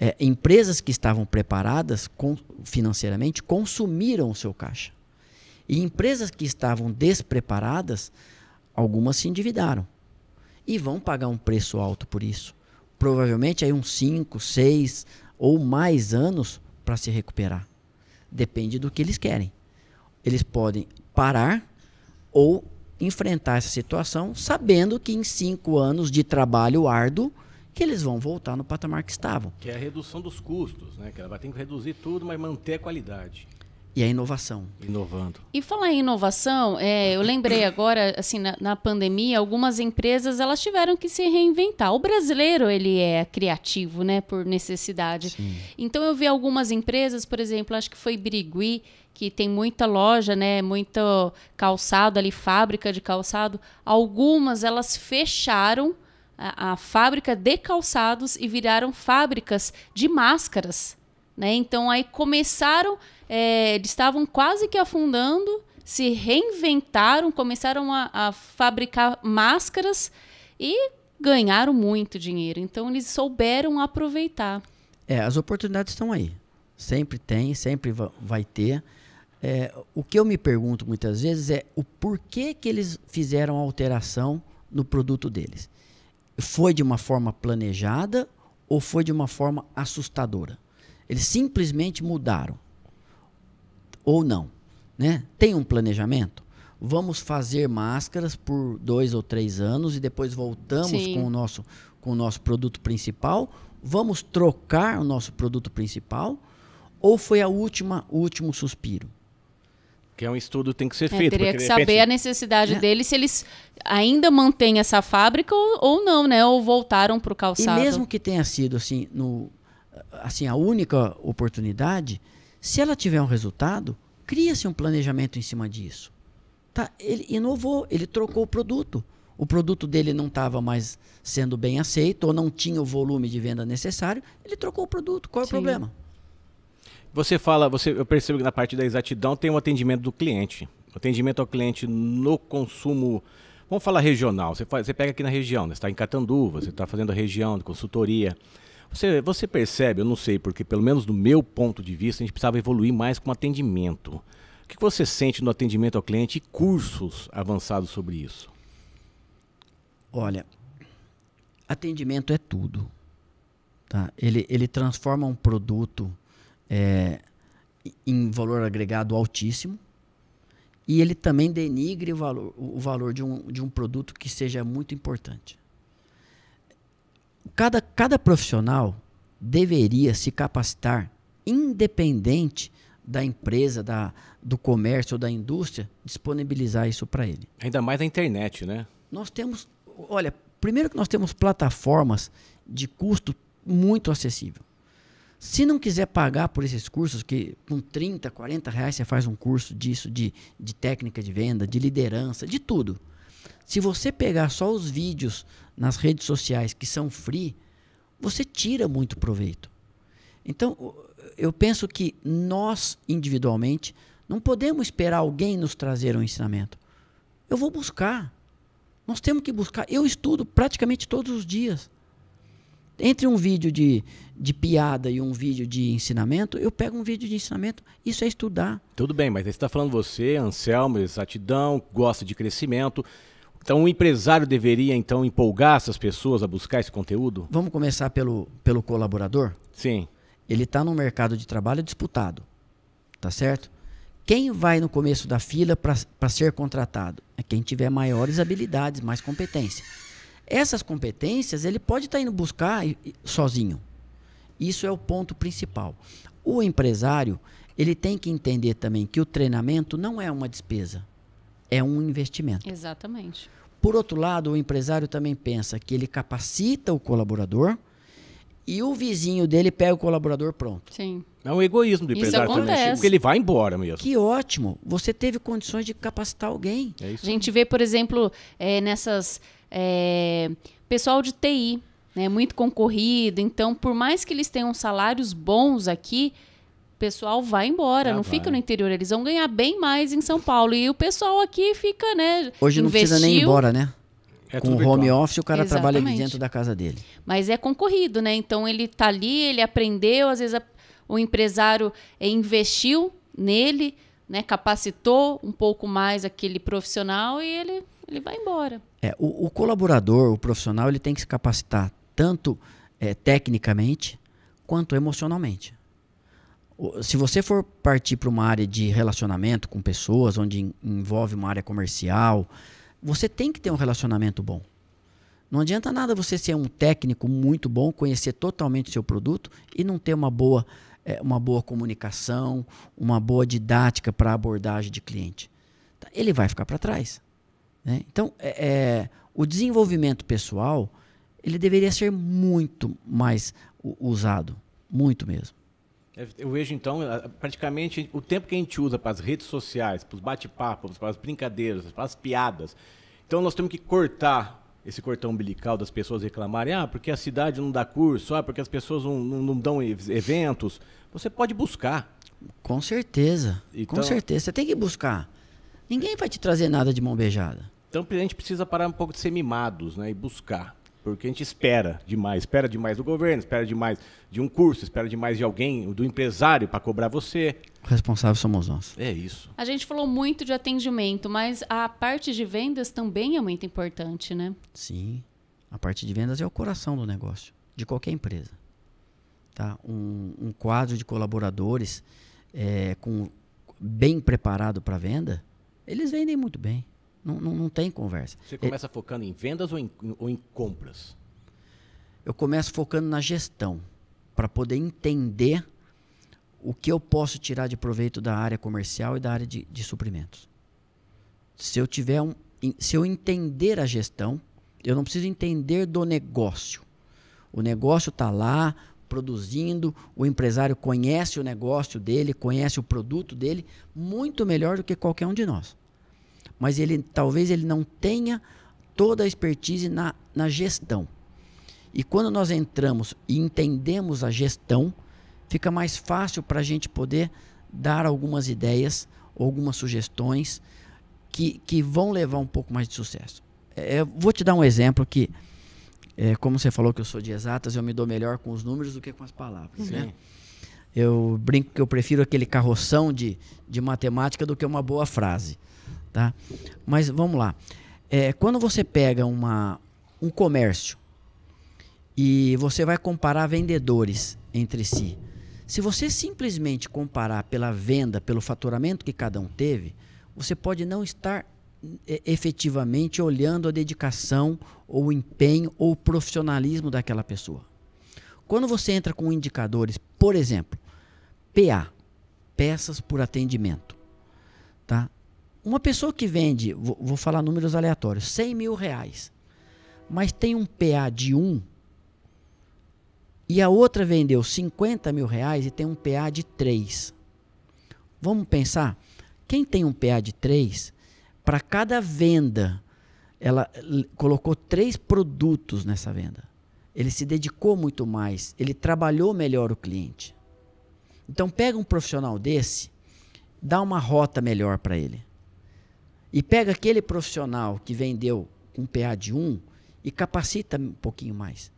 É, empresas que estavam preparadas com, financeiramente consumiram o seu caixa. E empresas que estavam despreparadas, algumas se endividaram. E vão pagar um preço alto por isso. Provavelmente aí uns 5, 6 ou mais anos para se recuperar. Depende do que eles querem. Eles podem parar ou enfrentar essa situação, sabendo que em cinco anos de trabalho árduo, que eles vão voltar no patamar que estavam. Que é a redução dos custos, né? Que ela vai ter que reduzir tudo, mas manter a qualidade e a inovação. Inovando. E falar em inovação, é, eu lembrei agora, assim, na, na, pandemia, algumas empresas elas tiveram que se reinventar. O brasileiro ele é criativo, né, por necessidade. Sim. Então eu vi algumas empresas, por exemplo, acho que foi Birigui que tem muita loja, né, muito calçado ali, fábrica de calçado. Algumas elas fecharam a, a fábrica de calçados e viraram fábricas de máscaras, né? Então aí começaram é, eles estavam quase que afundando, se reinventaram, começaram a, a fabricar máscaras e ganharam muito dinheiro. Então eles souberam aproveitar. É, as oportunidades estão aí. Sempre tem, sempre vai ter. É, o que eu me pergunto muitas vezes é o porquê que eles fizeram a alteração no produto deles. Foi de uma forma planejada ou foi de uma forma assustadora? Eles simplesmente mudaram ou não. Né? Tem um planejamento? Vamos fazer máscaras por dois ou três anos e depois voltamos com o, nosso, com o nosso produto principal? Vamos trocar o nosso produto principal? Ou foi a última, o último suspiro? que é um estudo que tem que ser é, feito. Teria que repente... saber a necessidade é. deles, se eles ainda mantêm essa fábrica ou, ou não, né? Ou voltaram para o calçado. E mesmo que tenha sido assim, no, assim a única oportunidade, se ela tiver um resultado, cria-se um planejamento em cima disso. Tá, ele inovou, ele trocou o produto. O produto dele não estava mais sendo bem aceito ou não tinha o volume de venda necessário, ele trocou o produto. Qual é o Sim. problema? Você fala, você, eu percebo que na parte da exatidão tem um atendimento do cliente. Atendimento ao cliente no consumo, vamos falar regional. Você, faz, você pega aqui na região, né? você está em Catanduva, você está fazendo a região de consultoria. Você, você percebe, eu não sei, porque pelo menos do meu ponto de vista, a gente precisava evoluir mais com atendimento. O que você sente no atendimento ao cliente e cursos avançados sobre isso? Olha, atendimento é tudo. Tá? Ele, ele transforma um produto é, em valor agregado altíssimo e ele também denigre o valor, o valor de, um, de um produto que seja muito importante cada, cada profissional deveria se capacitar, independente da empresa, da, do comércio ou da indústria, disponibilizar isso para ele. Ainda mais na internet, né? Nós temos, olha, primeiro que nós temos plataformas de custo muito acessível. Se não quiser pagar por esses cursos, que com 30, 40 reais você faz um curso disso, de, de técnica de venda, de liderança, de tudo. Se você pegar só os vídeos nas redes sociais que são free, você tira muito proveito. Então, eu penso que nós, individualmente, não podemos esperar alguém nos trazer um ensinamento. Eu vou buscar. Nós temos que buscar. Eu estudo praticamente todos os dias. Entre um vídeo de, de piada e um vídeo de ensinamento, eu pego um vídeo de ensinamento. Isso é estudar. Tudo bem, mas você está falando você, Anselmo, exatidão, gosta de crescimento. Então o empresário deveria então empolgar essas pessoas a buscar esse conteúdo? Vamos começar pelo, pelo colaborador? Sim. Ele está no mercado de trabalho disputado, tá certo? Quem vai no começo da fila para ser contratado? É quem tiver maiores habilidades, mais competência. Essas competências ele pode estar tá indo buscar sozinho. Isso é o ponto principal. O empresário ele tem que entender também que o treinamento não é uma despesa é um investimento. Exatamente. Por outro lado, o empresário também pensa que ele capacita o colaborador e o vizinho dele pega o colaborador pronto. Sim. É um egoísmo do empresário também, porque ele vai embora mesmo. Que ótimo! Você teve condições de capacitar alguém. É isso. A gente vê, por exemplo, é, nessas. É, pessoal de TI, né, muito concorrido. Então, por mais que eles tenham salários bons aqui, pessoal vai embora, ah, não vai. fica no interior. Eles vão ganhar bem mais em São Paulo. E o pessoal aqui fica, né? Hoje não investiu. precisa nem ir embora, né? É com home igual. office, o cara Exatamente. trabalha ali dentro da casa dele. Mas é concorrido, né? Então ele está ali, ele aprendeu, às vezes a, o empresário é, investiu nele, né? Capacitou um pouco mais aquele profissional e ele, ele vai embora. É, o, o colaborador, o profissional, ele tem que se capacitar tanto é, tecnicamente quanto emocionalmente. Se você for partir para uma área de relacionamento com pessoas, onde envolve uma área comercial, você tem que ter um relacionamento bom. Não adianta nada você ser um técnico muito bom, conhecer totalmente o seu produto e não ter uma boa, é, uma boa comunicação, uma boa didática para abordagem de cliente. Tá, ele vai ficar para trás. Né? Então, é, é, o desenvolvimento pessoal ele deveria ser muito mais usado, muito mesmo. É, eu vejo, então, praticamente o tempo que a gente usa para as redes sociais, para os bate-papos, para as brincadeiras, para as piadas. Então, nós temos que cortar esse cortão umbilical das pessoas reclamarem, ah, porque a cidade não dá curso, ah, porque as pessoas não, não, não dão eventos. Você pode buscar. Com certeza. Então, com certeza. Você tem que buscar. Ninguém vai te trazer nada de mão beijada. Então a gente precisa parar um pouco de ser mimados, né? E buscar. Porque a gente espera demais, espera demais do governo, espera demais de um curso, espera demais de alguém, do empresário para cobrar você. O responsável somos nós. É isso. A gente falou muito de atendimento, mas a parte de vendas também é muito importante, né? Sim. A parte de vendas é o coração do negócio, de qualquer empresa. Tá? Um, um quadro de colaboradores é, com, bem preparado para venda, eles vendem muito bem. Não, não, não tem conversa. Você começa é, focando em vendas ou em, ou em compras? Eu começo focando na gestão, para poder entender o que eu posso tirar de proveito da área comercial e da área de, de suprimentos. Se eu tiver um, se eu entender a gestão, eu não preciso entender do negócio. O negócio está lá produzindo, o empresário conhece o negócio dele, conhece o produto dele muito melhor do que qualquer um de nós mas ele talvez ele não tenha toda a expertise na, na gestão. E quando nós entramos e entendemos a gestão, fica mais fácil para a gente poder dar algumas ideias, algumas sugestões que, que vão levar um pouco mais de sucesso. É, eu é, vou te dar um exemplo que, é, como você falou que eu sou de exatas, eu me dou melhor com os números do que com as palavras. Sim. Né? Eu brinco que eu prefiro aquele carroção de, de matemática do que uma boa frase. Tá? Mas vamos lá. É, quando você pega uma, um comércio e você vai comparar vendedores entre si, se você simplesmente comparar pela venda, pelo faturamento que cada um teve, você pode não estar é, efetivamente olhando a dedicação, ou o empenho, ou o profissionalismo daquela pessoa. Quando você entra com indicadores, por exemplo, PA, peças por atendimento, tá? Uma pessoa que vende, vou, vou falar números aleatórios, 100 mil reais, mas tem um PA de 1 e a outra vendeu 50 mil reais e tem um PA de 3. Vamos pensar? Quem tem um PA de 3, para cada venda, ela colocou três produtos nessa venda. Ele se dedicou muito mais, ele trabalhou melhor o cliente. Então pega um profissional desse, dá uma rota melhor para ele. E pega aquele profissional que vendeu um PA de 1 e capacita um pouquinho mais.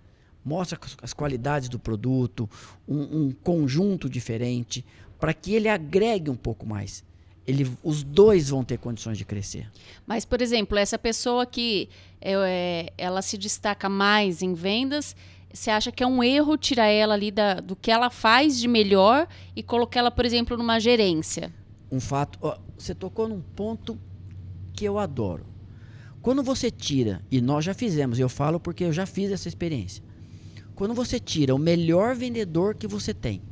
Mostra as qualidades do produto, um, um conjunto diferente, para que ele agregue um pouco mais. Ele, os dois vão ter condições de crescer. Mas, por exemplo, essa pessoa que é, é, ela se destaca mais em vendas, você acha que é um erro tirar ela ali da, do que ela faz de melhor e colocar ela, por exemplo, numa gerência? Um fato. Ó, você tocou num ponto que eu adoro. Quando você tira, e nós já fizemos, eu falo porque eu já fiz essa experiência. Quando você tira o melhor vendedor que você tem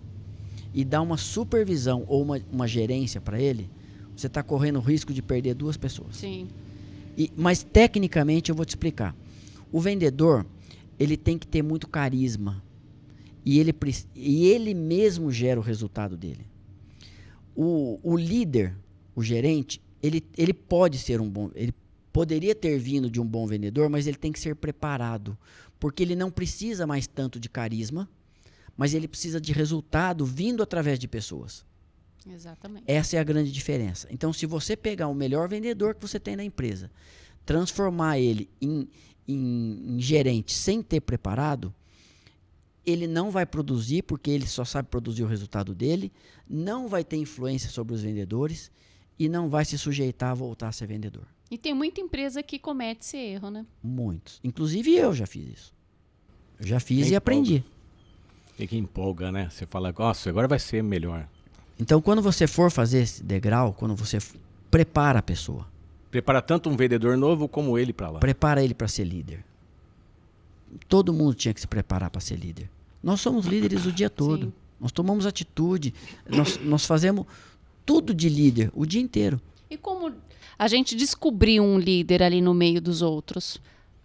e dá uma supervisão ou uma, uma gerência para ele, você está correndo o risco de perder duas pessoas. Sim. E, mas tecnicamente eu vou te explicar. O vendedor, ele tem que ter muito carisma. E ele, e ele mesmo gera o resultado dele. O, o líder, o gerente, ele, ele pode ser um bom. Ele poderia ter vindo de um bom vendedor, mas ele tem que ser preparado. Porque ele não precisa mais tanto de carisma, mas ele precisa de resultado vindo através de pessoas. Exatamente. Essa é a grande diferença. Então, se você pegar o melhor vendedor que você tem na empresa, transformar ele em, em, em gerente sem ter preparado, ele não vai produzir, porque ele só sabe produzir o resultado dele, não vai ter influência sobre os vendedores e não vai se sujeitar a voltar a ser vendedor. E tem muita empresa que comete esse erro, né? Muitos. Inclusive eu já fiz isso. Eu já fiz e aprendi. E que empolga, né? Você fala, nossa, agora vai ser melhor. Então, quando você for fazer esse degrau, quando você prepara a pessoa. Prepara tanto um vendedor novo como ele para lá. Prepara ele para ser líder. Todo mundo tinha que se preparar para ser líder. Nós somos líderes o dia todo. Sim. Nós tomamos atitude, nós, nós fazemos tudo de líder o dia inteiro. E como a gente descobriu um líder ali no meio dos outros?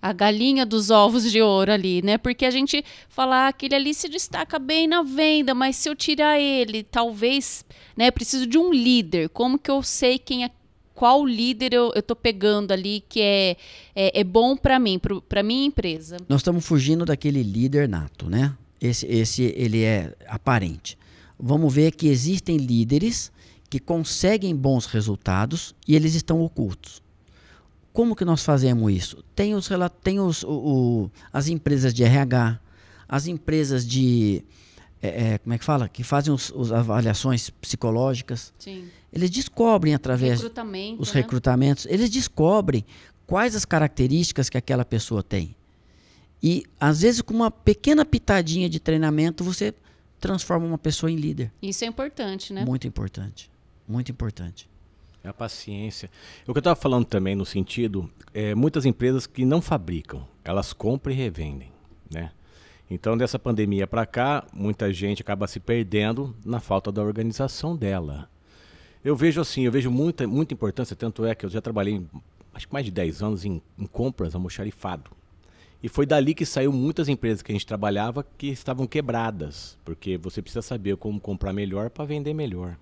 a galinha dos ovos de ouro ali, né? Porque a gente fala ah, aquele ali se destaca bem na venda, mas se eu tirar ele, talvez, né? Preciso de um líder. Como que eu sei quem é, qual líder eu, estou tô pegando ali que é é, é bom para mim, para minha empresa? Nós estamos fugindo daquele líder nato, né? Esse, esse ele é aparente. Vamos ver que existem líderes que conseguem bons resultados e eles estão ocultos. Como que nós fazemos isso? Tem, os, tem os, o, o, as empresas de RH, as empresas de. É, é, como é que fala? Que fazem as avaliações psicológicas. Sim. Eles descobrem através. Recrutamento, os né? recrutamentos. Eles descobrem quais as características que aquela pessoa tem. E, às vezes, com uma pequena pitadinha de treinamento, você transforma uma pessoa em líder. Isso é importante, né? Muito importante muito importante. É a paciência. O que eu estava falando também no sentido, é, muitas empresas que não fabricam, elas compram e revendem, né? Então, dessa pandemia para cá, muita gente acaba se perdendo na falta da organização dela. Eu vejo assim, eu vejo muita, muita importância, tanto é que eu já trabalhei, acho que mais de 10 anos, em, em compras almoxarifado. E foi dali que saiu muitas empresas que a gente trabalhava que estavam quebradas, porque você precisa saber como comprar melhor para vender melhor.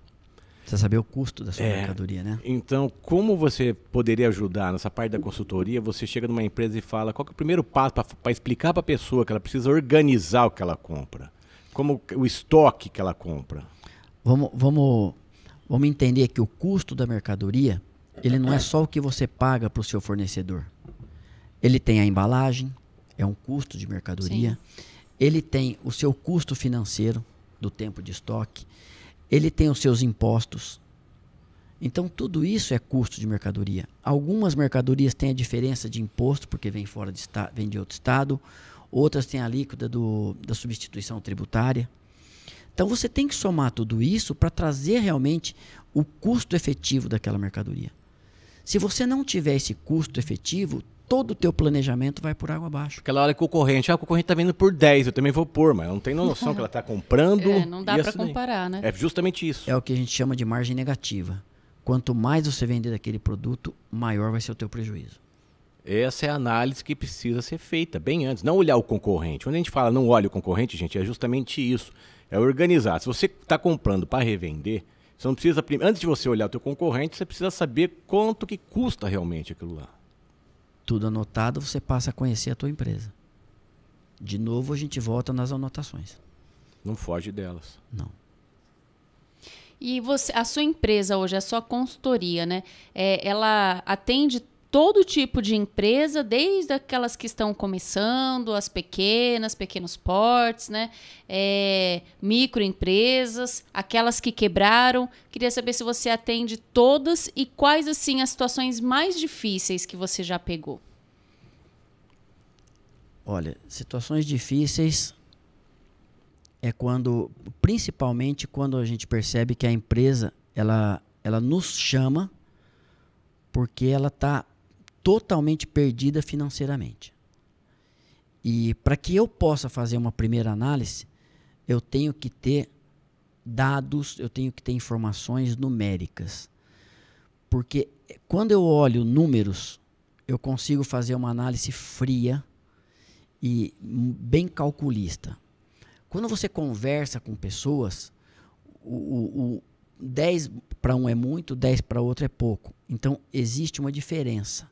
Você saber o custo da sua é, mercadoria, né? Então, como você poderia ajudar nessa parte da consultoria? Você chega numa empresa e fala qual é o primeiro passo para explicar para a pessoa que ela precisa organizar o que ela compra, como o estoque que ela compra. Vamos, vamos, vamos entender que o custo da mercadoria ele não é só o que você paga para o seu fornecedor. Ele tem a embalagem, é um custo de mercadoria. Sim. Ele tem o seu custo financeiro do tempo de estoque ele tem os seus impostos. Então tudo isso é custo de mercadoria. Algumas mercadorias têm a diferença de imposto porque vem fora de vem de outro estado, outras têm a alíquota do, da substituição tributária. Então você tem que somar tudo isso para trazer realmente o custo efetivo daquela mercadoria. Se você não tiver esse custo efetivo, todo o teu planejamento vai por água abaixo. Porque ela olha é concorrente, ah, a concorrente está vindo por 10, eu também vou pôr, mas não tem noção que ela está comprando. É, não dá para assim comparar, daí. né? É justamente isso. É o que a gente chama de margem negativa. Quanto mais você vender daquele produto, maior vai ser o teu prejuízo. Essa é a análise que precisa ser feita bem antes, não olhar o concorrente. Quando a gente fala não olha o concorrente, gente, é justamente isso. É organizar. Se você está comprando para revender, você não precisa antes de você olhar o teu concorrente, você precisa saber quanto que custa realmente aquilo lá tudo anotado, você passa a conhecer a tua empresa. De novo, a gente volta nas anotações. Não foge delas. Não. E você, a sua empresa hoje, a sua consultoria, né? É, ela atende todo tipo de empresa, desde aquelas que estão começando, as pequenas, pequenos portes, né? É, microempresas, aquelas que quebraram. Queria saber se você atende todas e quais assim as situações mais difíceis que você já pegou. Olha, situações difíceis é quando, principalmente quando a gente percebe que a empresa ela, ela nos chama porque ela está totalmente perdida financeiramente. E para que eu possa fazer uma primeira análise, eu tenho que ter dados, eu tenho que ter informações numéricas. Porque quando eu olho números, eu consigo fazer uma análise fria e bem calculista. Quando você conversa com pessoas, o, o, o 10 para um é muito, 10 para outro é pouco. Então existe uma diferença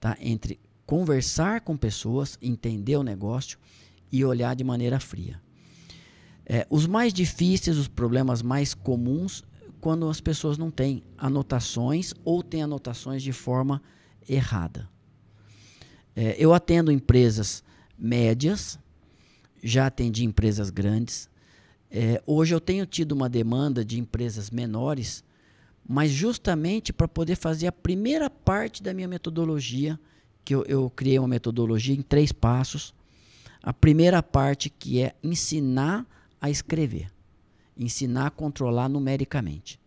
tá? entre conversar com pessoas, entender o negócio e olhar de maneira fria. É, os mais difíceis, os problemas mais comuns, quando as pessoas não têm anotações ou têm anotações de forma errada. É, eu atendo empresas médias, já atendi empresas grandes. É, hoje eu tenho tido uma demanda de empresas menores mas justamente para poder fazer a primeira parte da minha metodologia, que eu, eu criei uma metodologia em três passos. A primeira parte que é ensinar a escrever, ensinar a controlar numericamente.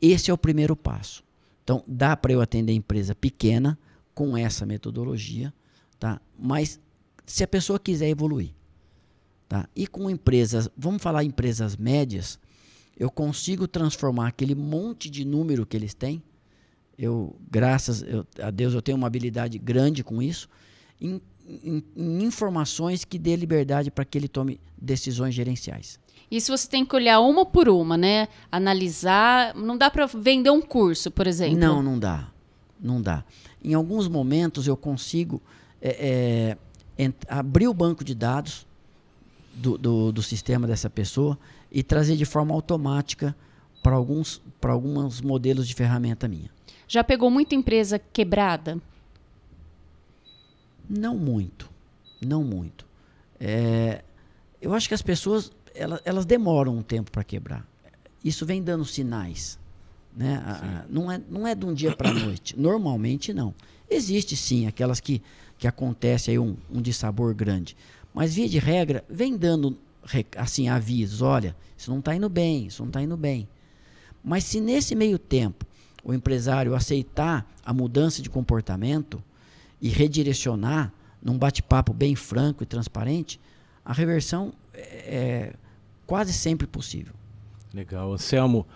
Esse é o primeiro passo. Então, dá para eu atender empresa pequena com essa metodologia, tá? Mas se a pessoa quiser evoluir, tá? E com empresas, vamos falar empresas médias, eu consigo transformar aquele monte de número que eles têm, eu, graças a Deus, eu tenho uma habilidade grande com isso, em, em, em informações que dê liberdade para que ele tome decisões gerenciais. Isso você tem que olhar uma por uma, né? Analisar. Não dá para vender um curso, por exemplo. Não, não dá. Não dá. Em alguns momentos eu consigo é, é, abrir o banco de dados do, do, do sistema dessa pessoa e trazer de forma automática para alguns, para alguns modelos de ferramenta minha. Já pegou muita empresa quebrada? Não muito. Não muito. É, eu acho que as pessoas elas, elas demoram um tempo para quebrar. Isso vem dando sinais. Né? A, não, é, não é de um dia para a noite. Normalmente não. Existe sim aquelas que, que acontece aí um, um dissabor grande. Mas via de regra, vem dando assim, avisos, olha, isso não está indo bem, isso não está indo bem. Mas se nesse meio tempo o empresário aceitar a mudança de comportamento e redirecionar num bate-papo bem franco e transparente, a reversão é, é quase sempre possível. Legal. Anselmo,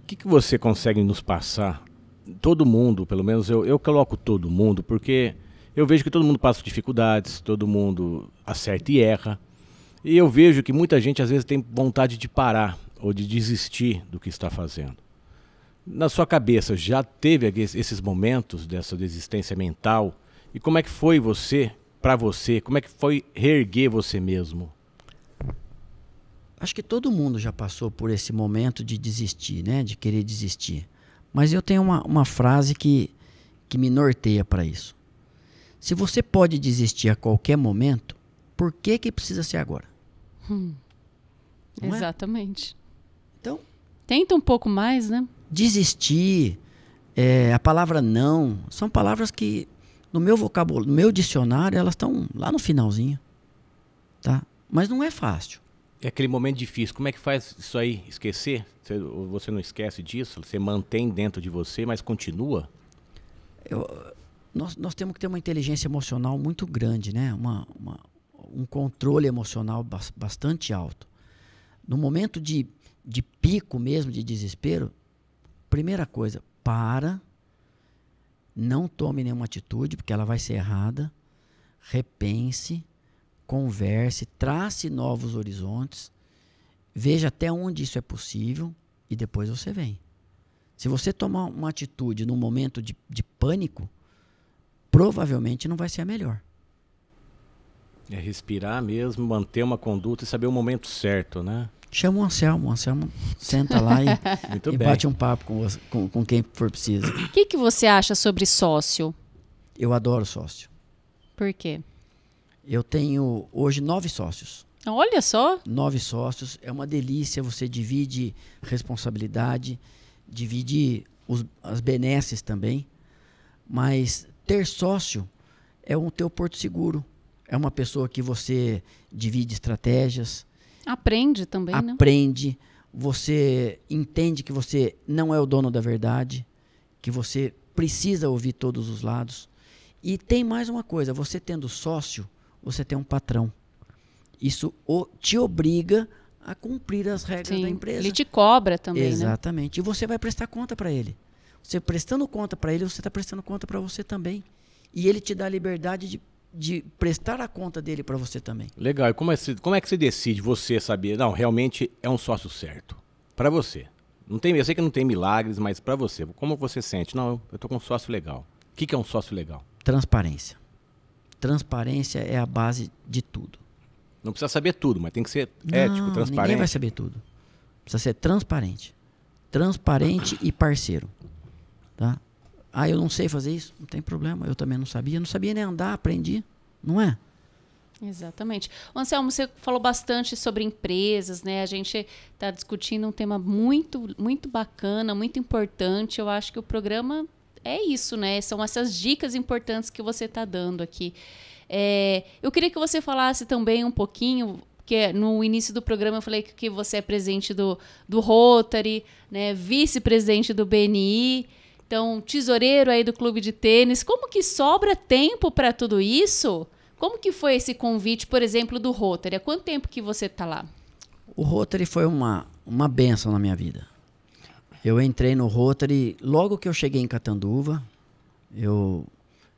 o que, que você consegue nos passar? Todo mundo, pelo menos eu, eu coloco todo mundo, porque eu vejo que todo mundo passa dificuldades, todo mundo acerta e erra. E eu vejo que muita gente às vezes tem vontade de parar ou de desistir do que está fazendo. Na sua cabeça, já teve esses momentos dessa desistência mental? E como é que foi você, para você? Como é que foi reerguer você mesmo? Acho que todo mundo já passou por esse momento de desistir, né? De querer desistir. Mas eu tenho uma, uma frase que, que me norteia para isso. Se você pode desistir a qualquer momento, por que que precisa ser agora? Hum. É? Exatamente. É? Então. Tenta um pouco mais, né? Desistir, é, a palavra não, são palavras que no meu vocabulário, no meu dicionário, elas estão lá no finalzinho. Tá? Mas não é fácil. É aquele momento difícil. Como é que faz isso aí esquecer? Você, não esquece disso? Você mantém dentro de você, mas continua? Eu, nós, nós temos que ter uma inteligência emocional muito grande, né? Uma, uma, um controle emocional bastante alto. No momento de, de pico mesmo, de desespero, primeira coisa, para, não tome nenhuma atitude, porque ela vai ser errada, repense, converse, trace novos horizontes, veja até onde isso é possível e depois você vem. Se você tomar uma atitude num momento de, de pânico, provavelmente não vai ser a melhor. É respirar mesmo, manter uma conduta e saber o momento certo, né? Chama o Anselmo, o Anselmo senta lá e, e bate um papo com, com, com quem for preciso. O que, que você acha sobre sócio? Eu adoro sócio. Por quê? Eu tenho hoje nove sócios. Olha só! Nove sócios, é uma delícia, você divide responsabilidade, divide os, as benesses também, mas ter sócio é um teu porto seguro é uma pessoa que você divide estratégias. Aprende também, aprende, né? Aprende. Você entende que você não é o dono da verdade, que você precisa ouvir todos os lados. E tem mais uma coisa: você tendo sócio, você tem um patrão. Isso te obriga a cumprir as regras Sim. da empresa. Ele te cobra também. Né? Exatamente. Né? E você vai prestar conta para ele. Você prestando conta para ele, você está prestando conta para você também. E ele te dá a liberdade de de prestar a conta dele para você também. Legal. E como é, como é que você decide você saber, não, realmente é um sócio certo para você? Não tem, eu sei que não tem milagres, mas para você, como você sente? Não, eu estou com um sócio legal. O que, que é um sócio legal? Transparência. Transparência é a base de tudo. Não precisa saber tudo, mas tem que ser não, ético, transparente. Ninguém vai saber tudo. Precisa ser transparente. Transparente e parceiro. Tá? Ah, eu não sei fazer isso? Não tem problema, eu também não sabia. Não sabia nem andar, aprendi, não é? Exatamente. Anselmo, você falou bastante sobre empresas, né? A gente está discutindo um tema muito, muito bacana, muito importante. Eu acho que o programa é isso, né? São essas dicas importantes que você está dando aqui. É, eu queria que você falasse também um pouquinho, porque é, no início do programa eu falei que você é presidente do, do Rotary, né? vice-presidente do BNI. Então, tesoureiro aí do clube de tênis, como que sobra tempo para tudo isso? Como que foi esse convite, por exemplo, do Rotary? Há quanto tempo que você está lá? O Rotary foi uma, uma benção na minha vida. Eu entrei no Rotary logo que eu cheguei em Catanduva. Eu,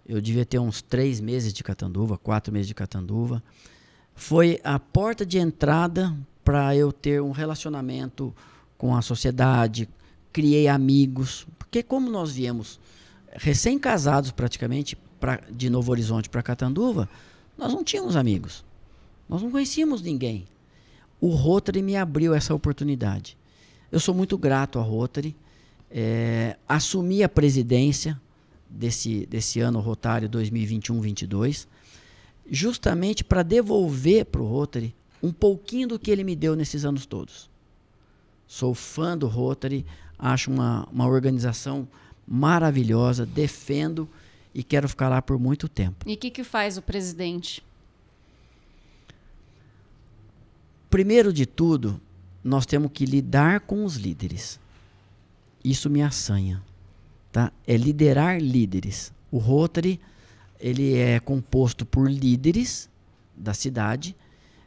eu devia ter uns três meses de Catanduva, quatro meses de Catanduva. Foi a porta de entrada para eu ter um relacionamento com a sociedade, criei amigos. Porque como nós viemos recém-casados praticamente pra, de Novo Horizonte para Catanduva, nós não tínhamos amigos. Nós não conhecíamos ninguém. O Rotary me abriu essa oportunidade. Eu sou muito grato ao Rotary. É, assumi a presidência desse, desse ano Rotário 2021-22, justamente para devolver para o Rotary um pouquinho do que ele me deu nesses anos todos. Sou fã do Rotary, acho uma, uma organização maravilhosa, defendo e quero ficar lá por muito tempo. E o que, que faz o presidente? Primeiro de tudo, nós temos que lidar com os líderes. Isso me assanha. Tá? É liderar líderes. O Rotary ele é composto por líderes da cidade,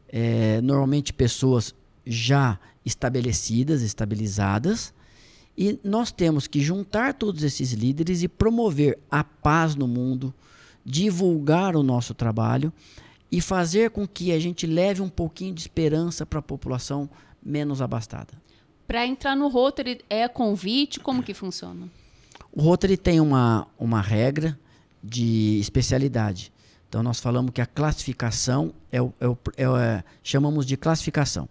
é, normalmente pessoas já estabelecidas, estabilizadas, e nós temos que juntar todos esses líderes e promover a paz no mundo, divulgar o nosso trabalho e fazer com que a gente leve um pouquinho de esperança para a população menos abastada. Para entrar no Rotary é convite, como que funciona? O Rotary tem uma, uma regra de especialidade. Então nós falamos que a classificação é, o, é, o, é, é chamamos de classificação.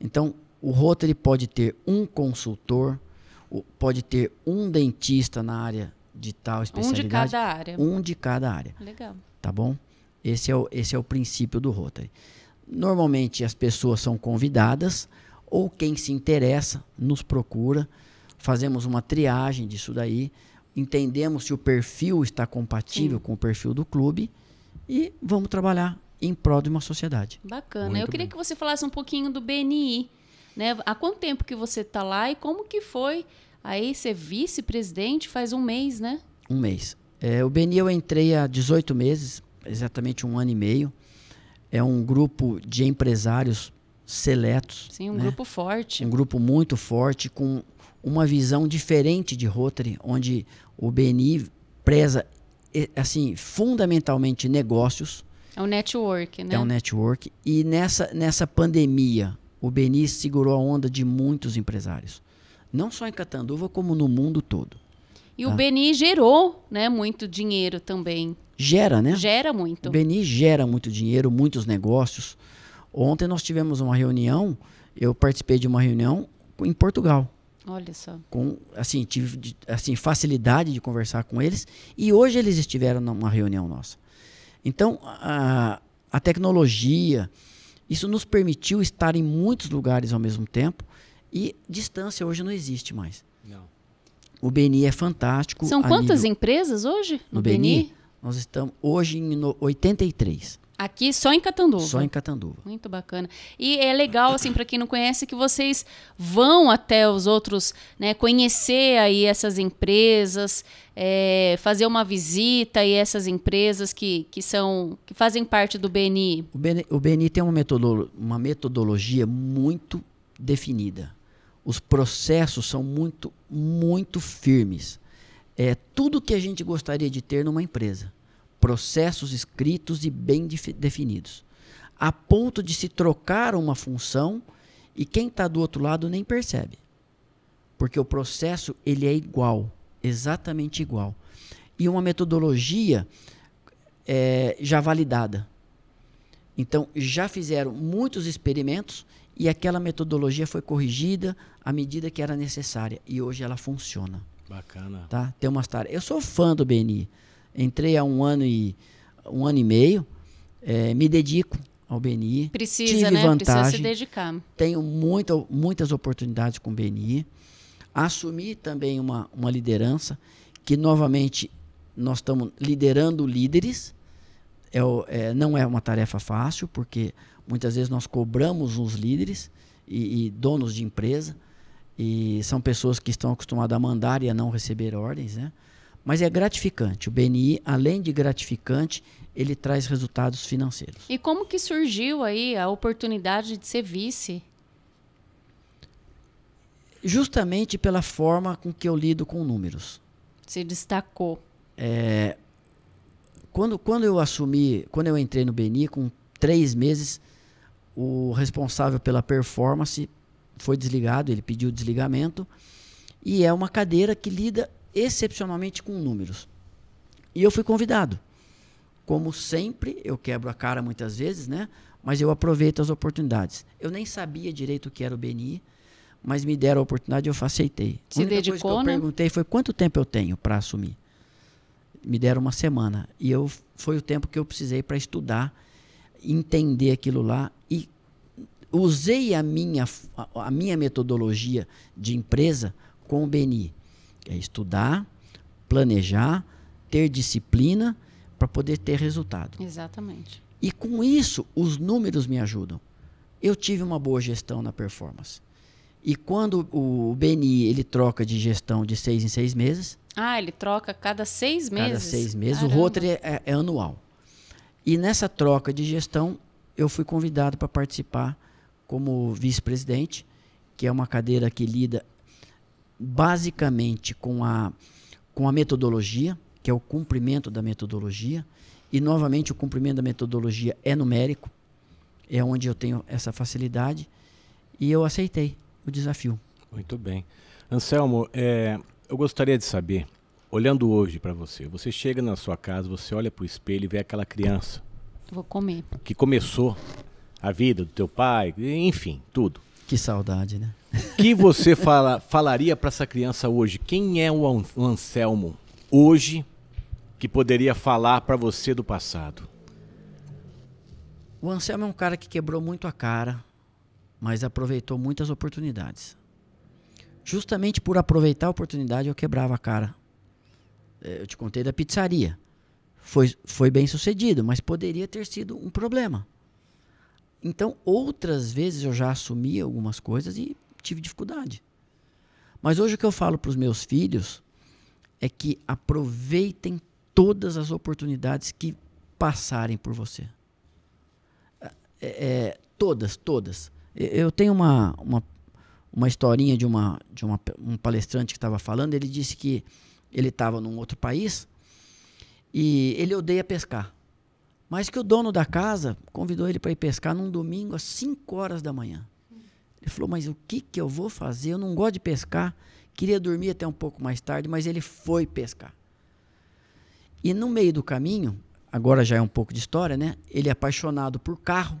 Então o Rotary pode ter um consultor, pode ter um dentista na área de tal especialidade. Um de cada área. Um de cada área. Legal. Tá bom? Esse é o, esse é o princípio do Rotary. Normalmente as pessoas são convidadas ou quem se interessa nos procura, fazemos uma triagem disso daí, entendemos se o perfil está compatível Sim. com o perfil do clube e vamos trabalhar em prol de uma sociedade. Bacana. Muito Eu queria que você falasse um pouquinho do BNI, né? Há quanto tempo que você está lá e como que foi aí ser vice-presidente faz um mês, né? Um mês. É, o Beni eu entrei há 18 meses, exatamente um ano e meio. É um grupo de empresários seletos. Sim, um né? grupo forte. Um grupo muito forte, com uma visão diferente de Rotary, onde o Beni preza, assim, fundamentalmente negócios. É um network, né? É um network. E nessa, nessa pandemia, o Beni segurou a onda de muitos empresários, não só em Catanduva, como no mundo todo. E tá? o Beni gerou né, muito dinheiro também. Gera, né? Gera muito. O Beni gera muito dinheiro, muitos negócios. Ontem nós tivemos uma reunião, eu participei de uma reunião em Portugal. Olha só. Com, assim, tive assim, facilidade de conversar com eles. E hoje eles estiveram numa reunião nossa. Então, a, a tecnologia, isso nos permitiu estar em muitos lugares ao mesmo tempo e distância hoje não existe mais. Não. O BNI é fantástico. São quantas nível... empresas hoje no, no BNI? BNI? Nós estamos hoje em 83. Aqui só em Catanduva. Só em Catanduva. Muito bacana. E é legal assim para quem não conhece que vocês vão até os outros, né, conhecer aí essas empresas, é, fazer uma visita e essas empresas que, que são que fazem parte do BNI. O BNI, o BNI tem uma, metodolo, uma metodologia muito definida. Os processos são muito muito firmes. É tudo que a gente gostaria de ter numa empresa processos escritos e bem definidos, a ponto de se trocar uma função e quem está do outro lado nem percebe, porque o processo ele é igual, exatamente igual, e uma metodologia é, já validada. Então já fizeram muitos experimentos e aquela metodologia foi corrigida à medida que era necessária e hoje ela funciona. Bacana. Tá? Tem umas tarefas. Eu sou fã do BNI entrei há um ano e, um ano e meio, é, me dedico ao Beni. Precisa, tive né? Vantagem, Precisa se dedicar. Tenho muitas oportunidades com o Beni. Assumi também uma, uma liderança, que novamente nós estamos liderando líderes. É, é, não é uma tarefa fácil, porque muitas vezes nós cobramos os líderes e, e, donos de empresa, e são pessoas que estão acostumadas a mandar e a não receber ordens, né? Mas é gratificante. O BNI, além de gratificante, ele traz resultados financeiros. E como que surgiu aí a oportunidade de ser vice? Justamente pela forma com que eu lido com números. Se destacou. É, quando, quando eu assumi, quando eu entrei no BNI, com três meses, o responsável pela performance foi desligado, ele pediu desligamento, e é uma cadeira que lida excepcionalmente com números. E eu fui convidado. Como sempre, eu quebro a cara muitas vezes, né? Mas eu aproveito as oportunidades. Eu nem sabia direito o que era o BNI, mas me deram a oportunidade e eu aceitei. Se a única dedicou, coisa que eu né? perguntei foi quanto tempo eu tenho para assumir. Me deram uma semana. E eu foi o tempo que eu precisei para estudar, entender aquilo lá e usei a minha, a minha metodologia de empresa com o BNI. É estudar, planejar, ter disciplina para poder ter resultado. Exatamente. E com isso, os números me ajudam. Eu tive uma boa gestão na performance. E quando o BNI ele troca de gestão de seis em seis meses. Ah, ele troca cada seis meses. Cada seis meses. Caramba. O outro é, é, é anual. E nessa troca de gestão, eu fui convidado para participar como vice-presidente, que é uma cadeira que lida basicamente com a, com a metodologia, que é o cumprimento da metodologia, e novamente o cumprimento da metodologia é numérico, é onde eu tenho essa facilidade, e eu aceitei o desafio. Muito bem. Anselmo, é, eu gostaria de saber, olhando hoje para você, você chega na sua casa, você olha para o espelho e vê aquela criança. Vou comer. Que começou a vida do teu pai, enfim, tudo. Que saudade, né? que você fala, falaria para essa criança hoje? Quem é o Anselmo hoje que poderia falar para você do passado? O Anselmo é um cara que quebrou muito a cara, mas aproveitou muitas oportunidades. Justamente por aproveitar a oportunidade, eu quebrava a cara. É, eu te contei da pizzaria. Foi, foi bem sucedido, mas poderia ter sido um problema. Então, outras vezes eu já assumi algumas coisas e tive dificuldade. Mas hoje o que eu falo para os meus filhos é que aproveitem todas as oportunidades que passarem por você. É, é, é todas, todas. Eu tenho uma, uma, uma historinha de, uma, de uma, um palestrante que estava falando, ele disse que ele estava num outro país e ele odeia pescar. Mas que o dono da casa convidou ele para ir pescar num domingo às 5 horas da manhã. Ele falou, mas o que, que eu vou fazer? Eu não gosto de pescar. Queria dormir até um pouco mais tarde, mas ele foi pescar. E no meio do caminho, agora já é um pouco de história, né? Ele é apaixonado por carro,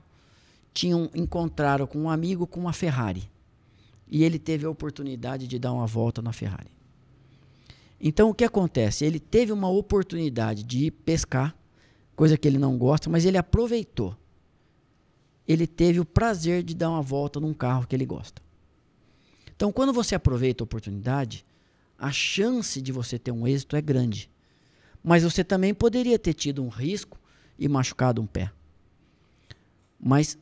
tinham encontraram com um amigo com uma Ferrari. E ele teve a oportunidade de dar uma volta na Ferrari. Então o que acontece? Ele teve uma oportunidade de ir pescar, coisa que ele não gosta, mas ele aproveitou ele teve o prazer de dar uma volta num carro que ele gosta. Então, quando você aproveita a oportunidade, a chance de você ter um êxito é grande. Mas você também poderia ter tido um risco e machucado um pé. Mas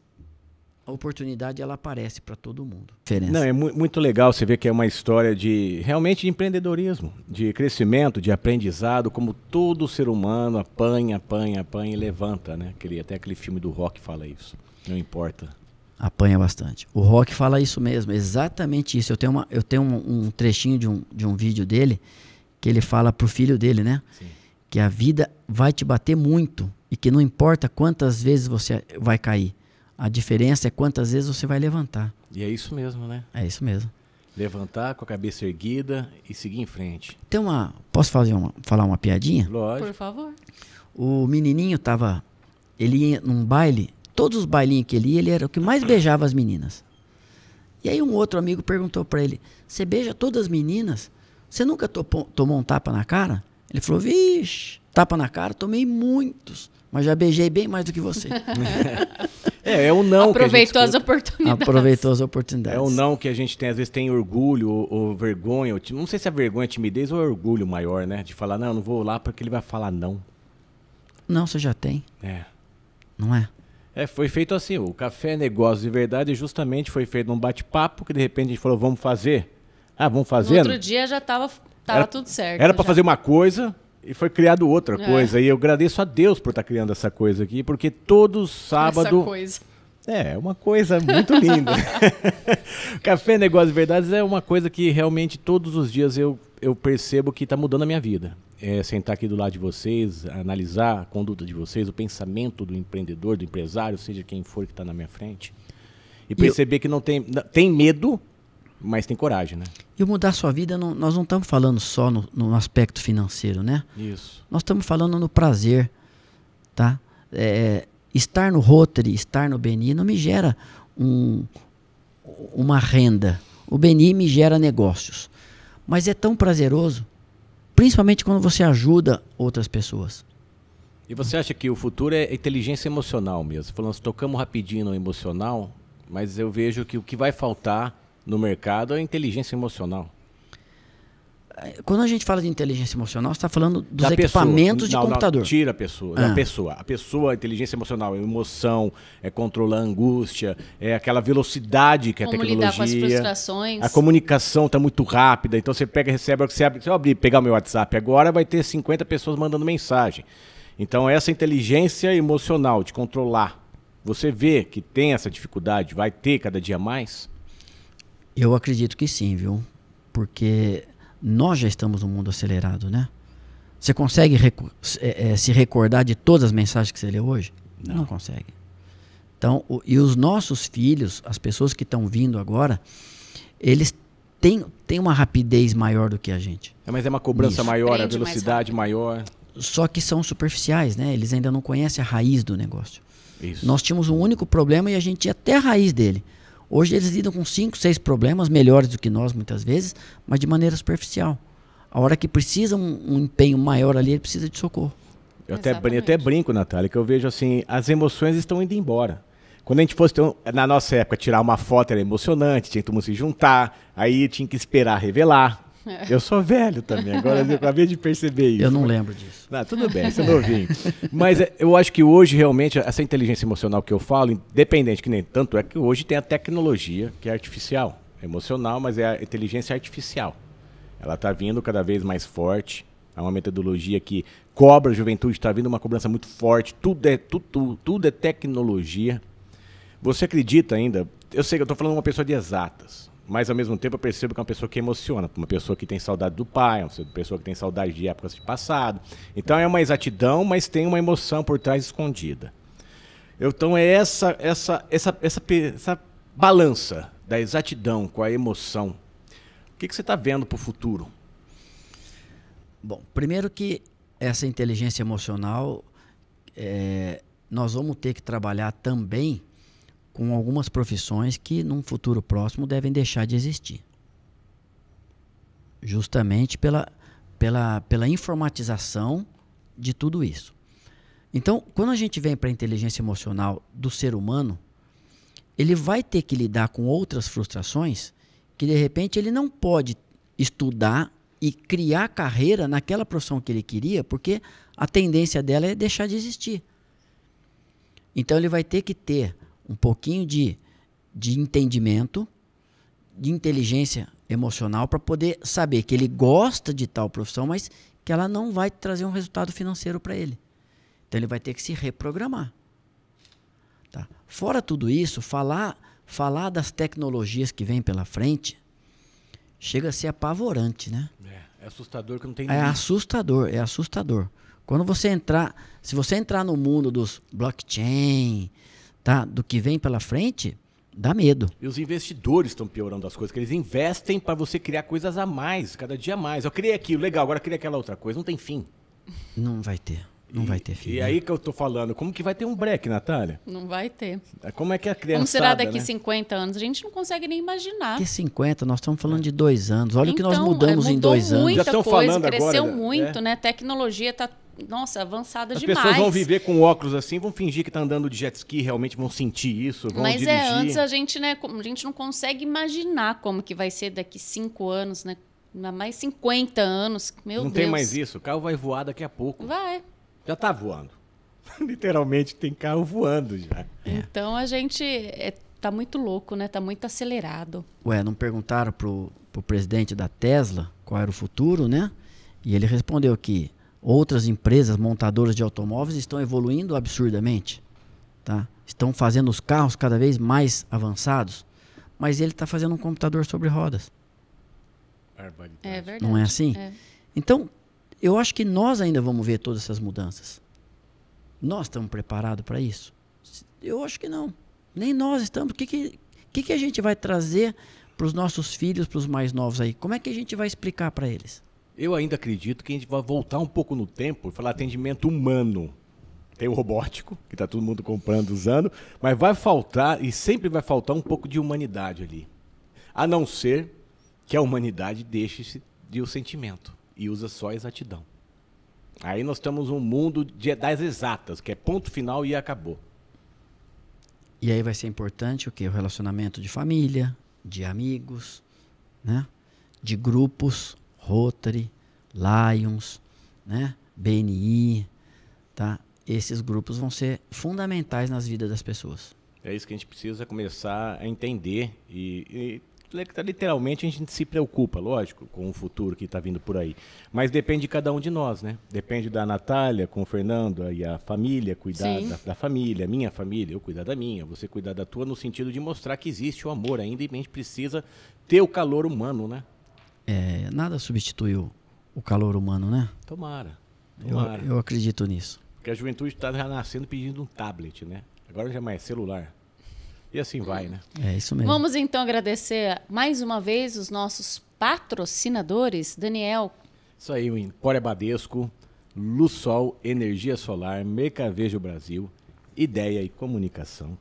a oportunidade ela aparece para todo mundo. Diferença. Não, é mu muito legal você ver que é uma história de realmente de empreendedorismo, de crescimento, de aprendizado, como todo ser humano apanha, apanha, apanha e levanta, né? Aquele, até aquele filme do rock fala isso. Não importa. Apanha bastante. O Rock fala isso mesmo, exatamente isso. Eu tenho, uma, eu tenho um, um trechinho de um, de um vídeo dele que ele fala pro filho dele, né? Sim. Que a vida vai te bater muito e que não importa quantas vezes você vai cair. A diferença é quantas vezes você vai levantar. E é isso mesmo, né? É isso mesmo. Levantar com a cabeça erguida e seguir em frente. Tem uma. Posso fazer uma, falar uma piadinha? Lógico. Por favor. O menininho tava. Ele ia num baile todos os bailinhos que ele ia, ele era o que mais beijava as meninas. E aí um outro amigo perguntou para ele: "Você beija todas as meninas? Você nunca tomou um tapa na cara?" Ele falou: "Vixe, tapa na cara, tomei muitos, mas já beijei bem mais do que você." É, é o não Aproveitou as oportunidades. Aproveitou as oportunidades. É o não que a gente tem, às vezes tem orgulho ou, ou vergonha, ou, não sei se é vergonha, timidez ou orgulho maior, né? De falar, não, não vou lá porque ele vai falar não. Não, você já tem. É. Não é? É, foi feito assim. O Café Negócio de Verdade justamente foi feito num bate-papo que de repente a gente falou, vamos fazer. Ah, vamos fazer? No outro dia já estava tudo certo. Era para fazer uma coisa e foi criado outra é. coisa. E eu agradeço a Deus por estar tá criando essa coisa aqui, porque todo sábado... Essa coisa. É, uma coisa muito linda. Café Negócio de verdade é uma coisa que realmente todos os dias eu, eu percebo que está mudando a minha vida é, sentar aqui do lado de vocês, analisar a conduta de vocês, o pensamento do empreendedor, do empresário, seja quem for que está na minha frente, e perceber e que não tem, tem medo, mas tem coragem, né? E mudar sua vida, não, nós não estamos falando só no, no, aspecto financeiro, né? Isso. Nós estamos falando no prazer, tá? É, estar no Rotary, estar no Beni não me gera um, uma renda. O Beni me gera negócios. Mas é tão prazeroso principalmente quando você ajuda outras pessoas. E você acha que o futuro é inteligência emocional mesmo? Falando, tocamos rapidinho no emocional, mas eu vejo que o que vai faltar no mercado é inteligência emocional. Quando a gente fala de inteligência emocional, você está falando dos da equipamentos pessoa. de não, computador. Não, tira a pessoa, ah. a pessoa. A pessoa, a inteligência emocional, é emoção, é controlar a angústia, é aquela velocidade que é Como a tecnologia. Lidar com as frustrações. A comunicação está muito rápida, então você pega e recebe, você abre, se eu abrir, pegar meu WhatsApp agora, vai ter 50 pessoas mandando mensagem. Então é essa inteligência emocional de controlar, você vê que tem essa dificuldade, vai ter cada dia mais? Eu acredito que sim, viu? Porque nós já estamos num mundo acelerado, né? Você consegue é, é, se recordar de todas as mensagens que você leu hoje? Não, Não consegue. Então, o, e os nossos filhos, as pessoas que estão vindo agora, eles têm, têm uma rapidez maior do que a gente. É, mas é uma cobrança maior, Prende a velocidade maior. Só que são superficiais, né? Eles ainda não conhecem a raiz do negócio. Isso. Nós tínhamos um único problema e a gente ia até a raiz dele. Hoje eles lidam com cinco, seis problemas melhores do que nós muitas vezes, mas de maneira superficial. A hora que precisa um, um empenho maior ali, ele precisa de socorro. Eu até, eu até brinco, Natália, que eu vejo assim, as emoções estão indo embora. Quando a gente fosse, na nossa época, tirar uma foto era emocionante, tinha que todo mundo se juntar, aí tinha que esperar revelar, é. Eu sou velho também, agora eu acabei de perceber isso. Eu não lembro disso. Não, ah, tudo bem, você é novinho. Mas é, eu acho que hoje, realmente, essa inteligência emocional que eu falo, independente que nem tanto, é que hoje tem a tecnologia que é artificial. É emocional, mas é a inteligência artificial. Ela está vindo cada vez mais forte. É uma metodologia que cobra a juventude, está vindo uma cobrança muito forte. Tudo é, tudo, tudo é tecnologia. Você acredita ainda? Eu sei que eu estou falando uma pessoa de exatas mas ao mesmo tempo eu percebo que é uma pessoa que emociona, uma pessoa que tem saudade do pai, uma pessoa que tem saudade de épocas de passado. Então é uma exatidão, mas tem uma emoção por trás escondida. Então é essa essa essa essa, essa balança da exatidão com a emoção. O que, que você está vendo para o futuro? Bom, primeiro que essa inteligência emocional é, nós vamos ter que trabalhar também com algumas profissões que num futuro próximo devem deixar de existir. Justamente pela, pela, pela informatização de tudo isso. Então, quando a gente vem para a inteligência emocional do ser humano, ele vai ter que lidar com outras frustrações que de repente ele não pode estudar e criar carreira naquela profissão que ele queria, porque a tendência dela é deixar de existir. Então ele vai ter que ter um pouquinho de, de entendimento, de inteligência emocional para poder saber que ele gosta de tal profissão, mas que ela não vai trazer um resultado financeiro para ele. Então ele vai ter que se reprogramar. Tá? Fora tudo isso, falar falar das tecnologias que vem pela frente chega a ser apavorante, né? É, é assustador que não tem. É assustador, é assustador. Quando você entrar, se você entrar no mundo dos blockchain, tá, do que vem pela frente, dá medo. E os investidores estão piorando as coisas, que eles investem para você criar coisas a mais, cada dia a mais. Eu criei aquilo, legal, agora criei aquela outra coisa, não tem fim. Não vai ter. Não e, vai ter fim. E né? aí que eu tô falando, como que vai ter um break, Natália? Não vai ter. É, como é que é a criança. Como será daqui né? 50 anos? A gente não consegue nem imaginar. Que 50? Nós estamos falando de dois anos. Olha então, o que nós então, é mudamos é, em dois anos. Já estão falando cresceu agora. Cresceu né? muito, é? né? Tecnologia está nossa, avançada As demais. As pessoas vão viver com óculos assim, vão fingir que tá andando de jet ski, realmente vão sentir isso, vão Mas é, dirigir. é, antes a gente, né, a gente não consegue imaginar como que vai ser daqui cinco anos, né? Mais 50 anos, meu não Deus. Não tem mais isso, o carro vai voar daqui a pouco. Vai. Já tá voando. Literalmente tem carro voando já. É. Então a gente é, tá muito louco, né? Tá muito acelerado. Ué, não perguntaram pro, pro presidente da Tesla qual era o futuro, né? E ele respondeu que outras empresas montadoras de automóveis estão evoluindo absurdamente, tá? Estão fazendo os carros cada vez mais avançados, mas ele está fazendo um computador sobre rodas. É, é verdade. Não é assim? É. Então, eu acho que nós ainda vamos ver todas essas mudanças. Nós estamos preparados para isso? Eu acho que não. Nem nós estamos. O que, que, que, que a gente vai trazer para os nossos filhos, para os mais novos aí? Como é que a gente vai explicar para eles? Eu ainda acredito que a gente vai voltar um pouco no tempo e falar atendimento humano. Tem o robótico, que está todo mundo comprando, usando, mas vai faltar, e sempre vai faltar um pouco de humanidade ali. A não ser que a humanidade deixe de o sentimento e usa só a exatidão. Aí nós temos um mundo de, das exatas, que é ponto final e acabou. E aí vai ser importante o que? O relacionamento de família, de amigos, né? de grupos, Rotary, Lions, né? BNI, tá? Esses grupos vão ser fundamentais nas vidas das pessoas. É isso que a gente precisa começar a entender e, e tá, literalmente a gente se preocupa, lógico, com o futuro que está vindo por aí. Mas depende de cada um de nós, né? Depende da Natália com o Fernando e a família, cuidar da, da, família, minha família, eu cuidar da minha, você cuidar da tua, no sentido de mostrar que existe o amor ainda e a gente precisa ter o calor humano, né? é, nada substitui o, o, calor humano, né? Tomara. tomara. Eu, eu, acredito nisso. Porque a juventude está nascendo pedindo um tablet, né? Agora já é mais celular. E assim vai, né? É isso mesmo. Vamos então agradecer mais uma vez os nossos patrocinadores, Daniel. Isso aí, o Empório Badesco, Lussol, Energia Solar, Mercavejo Brasil, Ideia e Comunicação,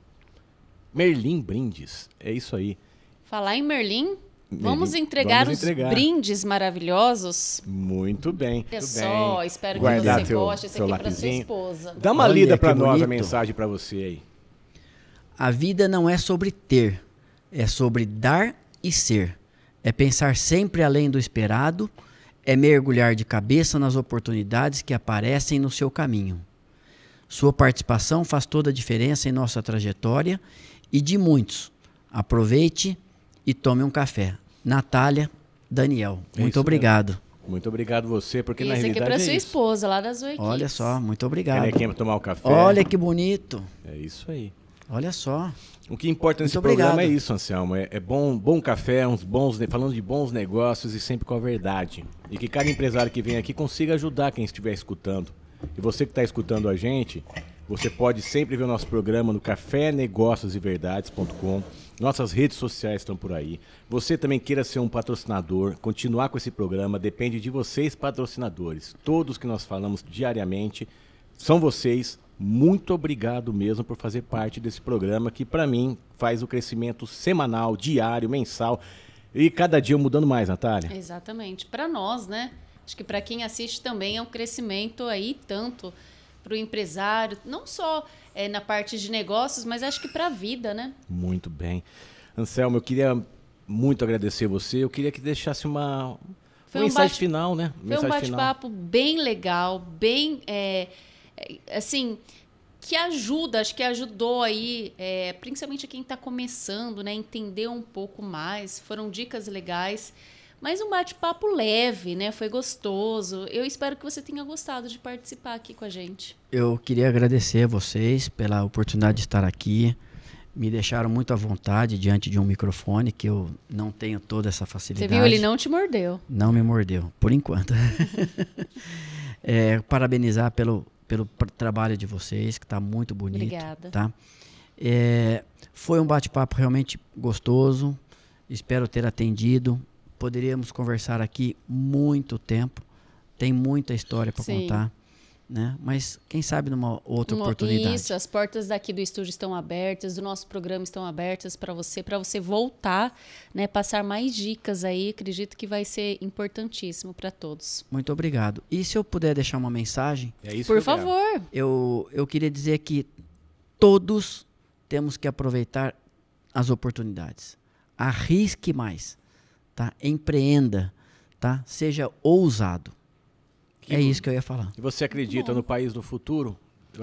Merlim Brindes. É isso aí. Falar em Merlim, Vamos entregar Vamos os entregar. brindes maravilhosos. Muito bem. Pessoal, só, bem. espero Guardar que você goste. Esse aqui é para sua esposa. Dá uma Olha, lida para nós bonito. a mensagem para você aí. A vida não é sobre ter, é sobre dar e ser. É pensar sempre além do esperado, é mergulhar de cabeça nas oportunidades que aparecem no seu caminho. Sua participação faz toda a diferença em nossa trajetória e de muitos. Aproveite e tome um café. Natália, Daniel, é muito isso né? obrigado. Mesmo. Muito obrigado você, porque isso na é realidade aqui para é sua isso. esposa lá das Zoe Olha só, muito obrigado. Quem é quem tomar o café. Olha que bonito. É isso aí. Olha só. O que importa nesse Muito programa obrigado. é isso, Anselmo. É, é, bom, bom café, uns bons, falando de bons negócios e sempre com a verdade. E que cada empresário que vem aqui consiga ajudar quem estiver escutando. E você que está escutando a gente, você pode sempre ver o nosso programa no Verdades.com. Nossas redes sociais estão por aí. Você também queira ser um patrocinador, continuar com esse programa, depende de vocês, patrocinadores. Todos que nós falamos diariamente são vocês. Muito obrigado mesmo por fazer parte desse programa que, para mim, faz o crescimento semanal, diário, mensal e cada dia mudando mais, Natália. Exatamente. Para nós, né? Acho que para quem assiste também é um crescimento aí tanto para o empresário, não só é, na parte de negócios, mas acho que para a vida, né? Muito bem. Anselmo, eu queria muito agradecer você. Eu queria que deixasse uma um mensagem final, né? Foi um bate-papo bem legal, bem é, é, assim que ajuda, acho que ajudou aí, é, principalmente quem está começando, né, entender um pouco mais. Foram dicas legais. Mas um bate-papo leve, né? Foi gostoso. Eu espero que você tenha gostado de participar aqui com a gente. Eu queria agradecer a vocês pela oportunidade de estar aqui. Me deixaram muito à vontade diante de um microfone que eu não tenho toda essa facilidade. Você viu? Ele não te mordeu. Não me mordeu, por enquanto. é, parabenizar pelo, pelo trabalho de vocês, que está muito bonito. Obrigada. Tá? É, foi um bate-papo realmente gostoso. Espero ter atendido poderíamos conversar aqui muito tempo. Tem muita história para contar. Né? Mas quem sabe numa outra Uma, oportunidade. Isso, as portas daqui do estúdio estão abertas, do nosso programa estão abertas para você, para você voltar, né, passar mais dicas aí, acredito que vai ser importantíssimo para todos. Muito obrigado. E se eu puder deixar uma mensagem? É isso Por eu favor. Eu eu queria dizer que todos temos que aproveitar as oportunidades. Arrisque mais tá? Empreenda, tá? Seja ousado. Que é bom. isso que eu ia falar. E você acredita no país do futuro?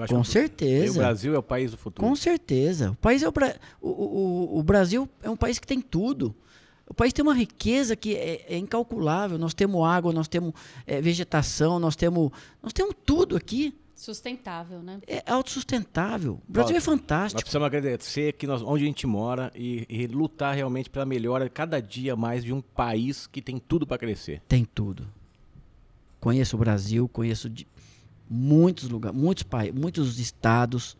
Com certeza. O Brasil é o país do futuro. Com certeza. O, país é o, Bra... o, o, o Brasil é um país que tem tudo. O país tem uma riqueza que é, é incalculável. Nós temos água, nós temos é, vegetação, nós temos, nós temos tudo aqui. Sustentável, né? É autossustentável. O Brasil Ó, é fantástico. Nós precisamos agradecer que nós, onde a gente mora e, e lutar realmente pela melhora cada dia mais de um país que tem tudo para crescer. Tem tudo. Conheço o Brasil, conheço muitos lugares, muitos, muitos estados,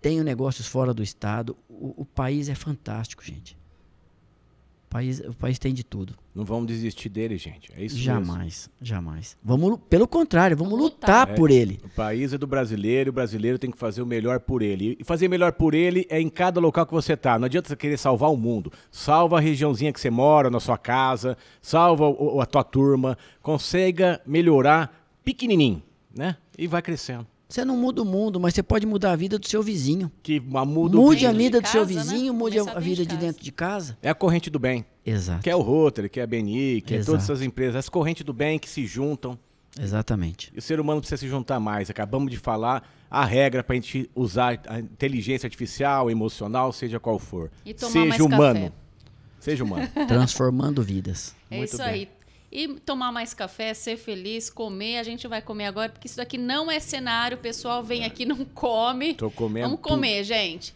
tenho negócios fora do estado. O, o país é fantástico, gente país, o país tem de tudo. Não vamos desistir dele, gente. É isso Jamais, mesmo. jamais. Vamos, pelo contrário, vamos lutar é, por ele. O país é do brasileiro, o brasileiro tem que fazer o melhor por ele. E fazer melhor por ele é em cada local que você tá. Não adianta você querer salvar o mundo. Salva a regiãozinha que você mora, na sua casa, salva o, a tua turma, consiga melhorar pequenininho, né? E vai crescendo. Você não muda o mundo, mas você pode mudar a vida do seu vizinho. Que muda Mude a vida do casa, seu vizinho, né? mude a vida de, né? de, dentro de casa. É a corrente do bem. Exato. Que é o Rotary, que é a BNI, que Exato. é todas essas empresas, as correntes do bem que se juntam. Exatamente. E o ser humano precisa se juntar mais. Acabamos de falar a regra para a gente usar a inteligência artificial, emocional, seja qual for. E tomar seja mais humano. Café. Seja humano. Transformando vidas. É Muito isso bem. aí e tomar mais café, ser feliz, comer. A gente vai comer agora, porque isso daqui não é cenário. O pessoal vem é. aqui, não come. Tô comendo. Vamos comer, tudo. gente.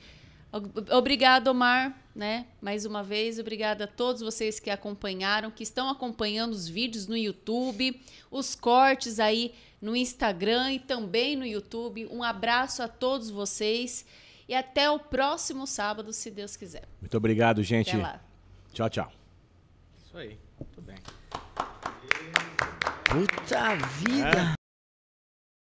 Obrigado, Omar. Né? Mais uma vez, obrigada a todos vocês que acompanharam, que estão acompanhando os vídeos no YouTube, os cortes aí no Instagram e também no YouTube. Um abraço a todos vocês e até o próximo sábado, se Deus quiser. Muito obrigado, gente. Tchau, tchau. Isso aí. Puta vida! É.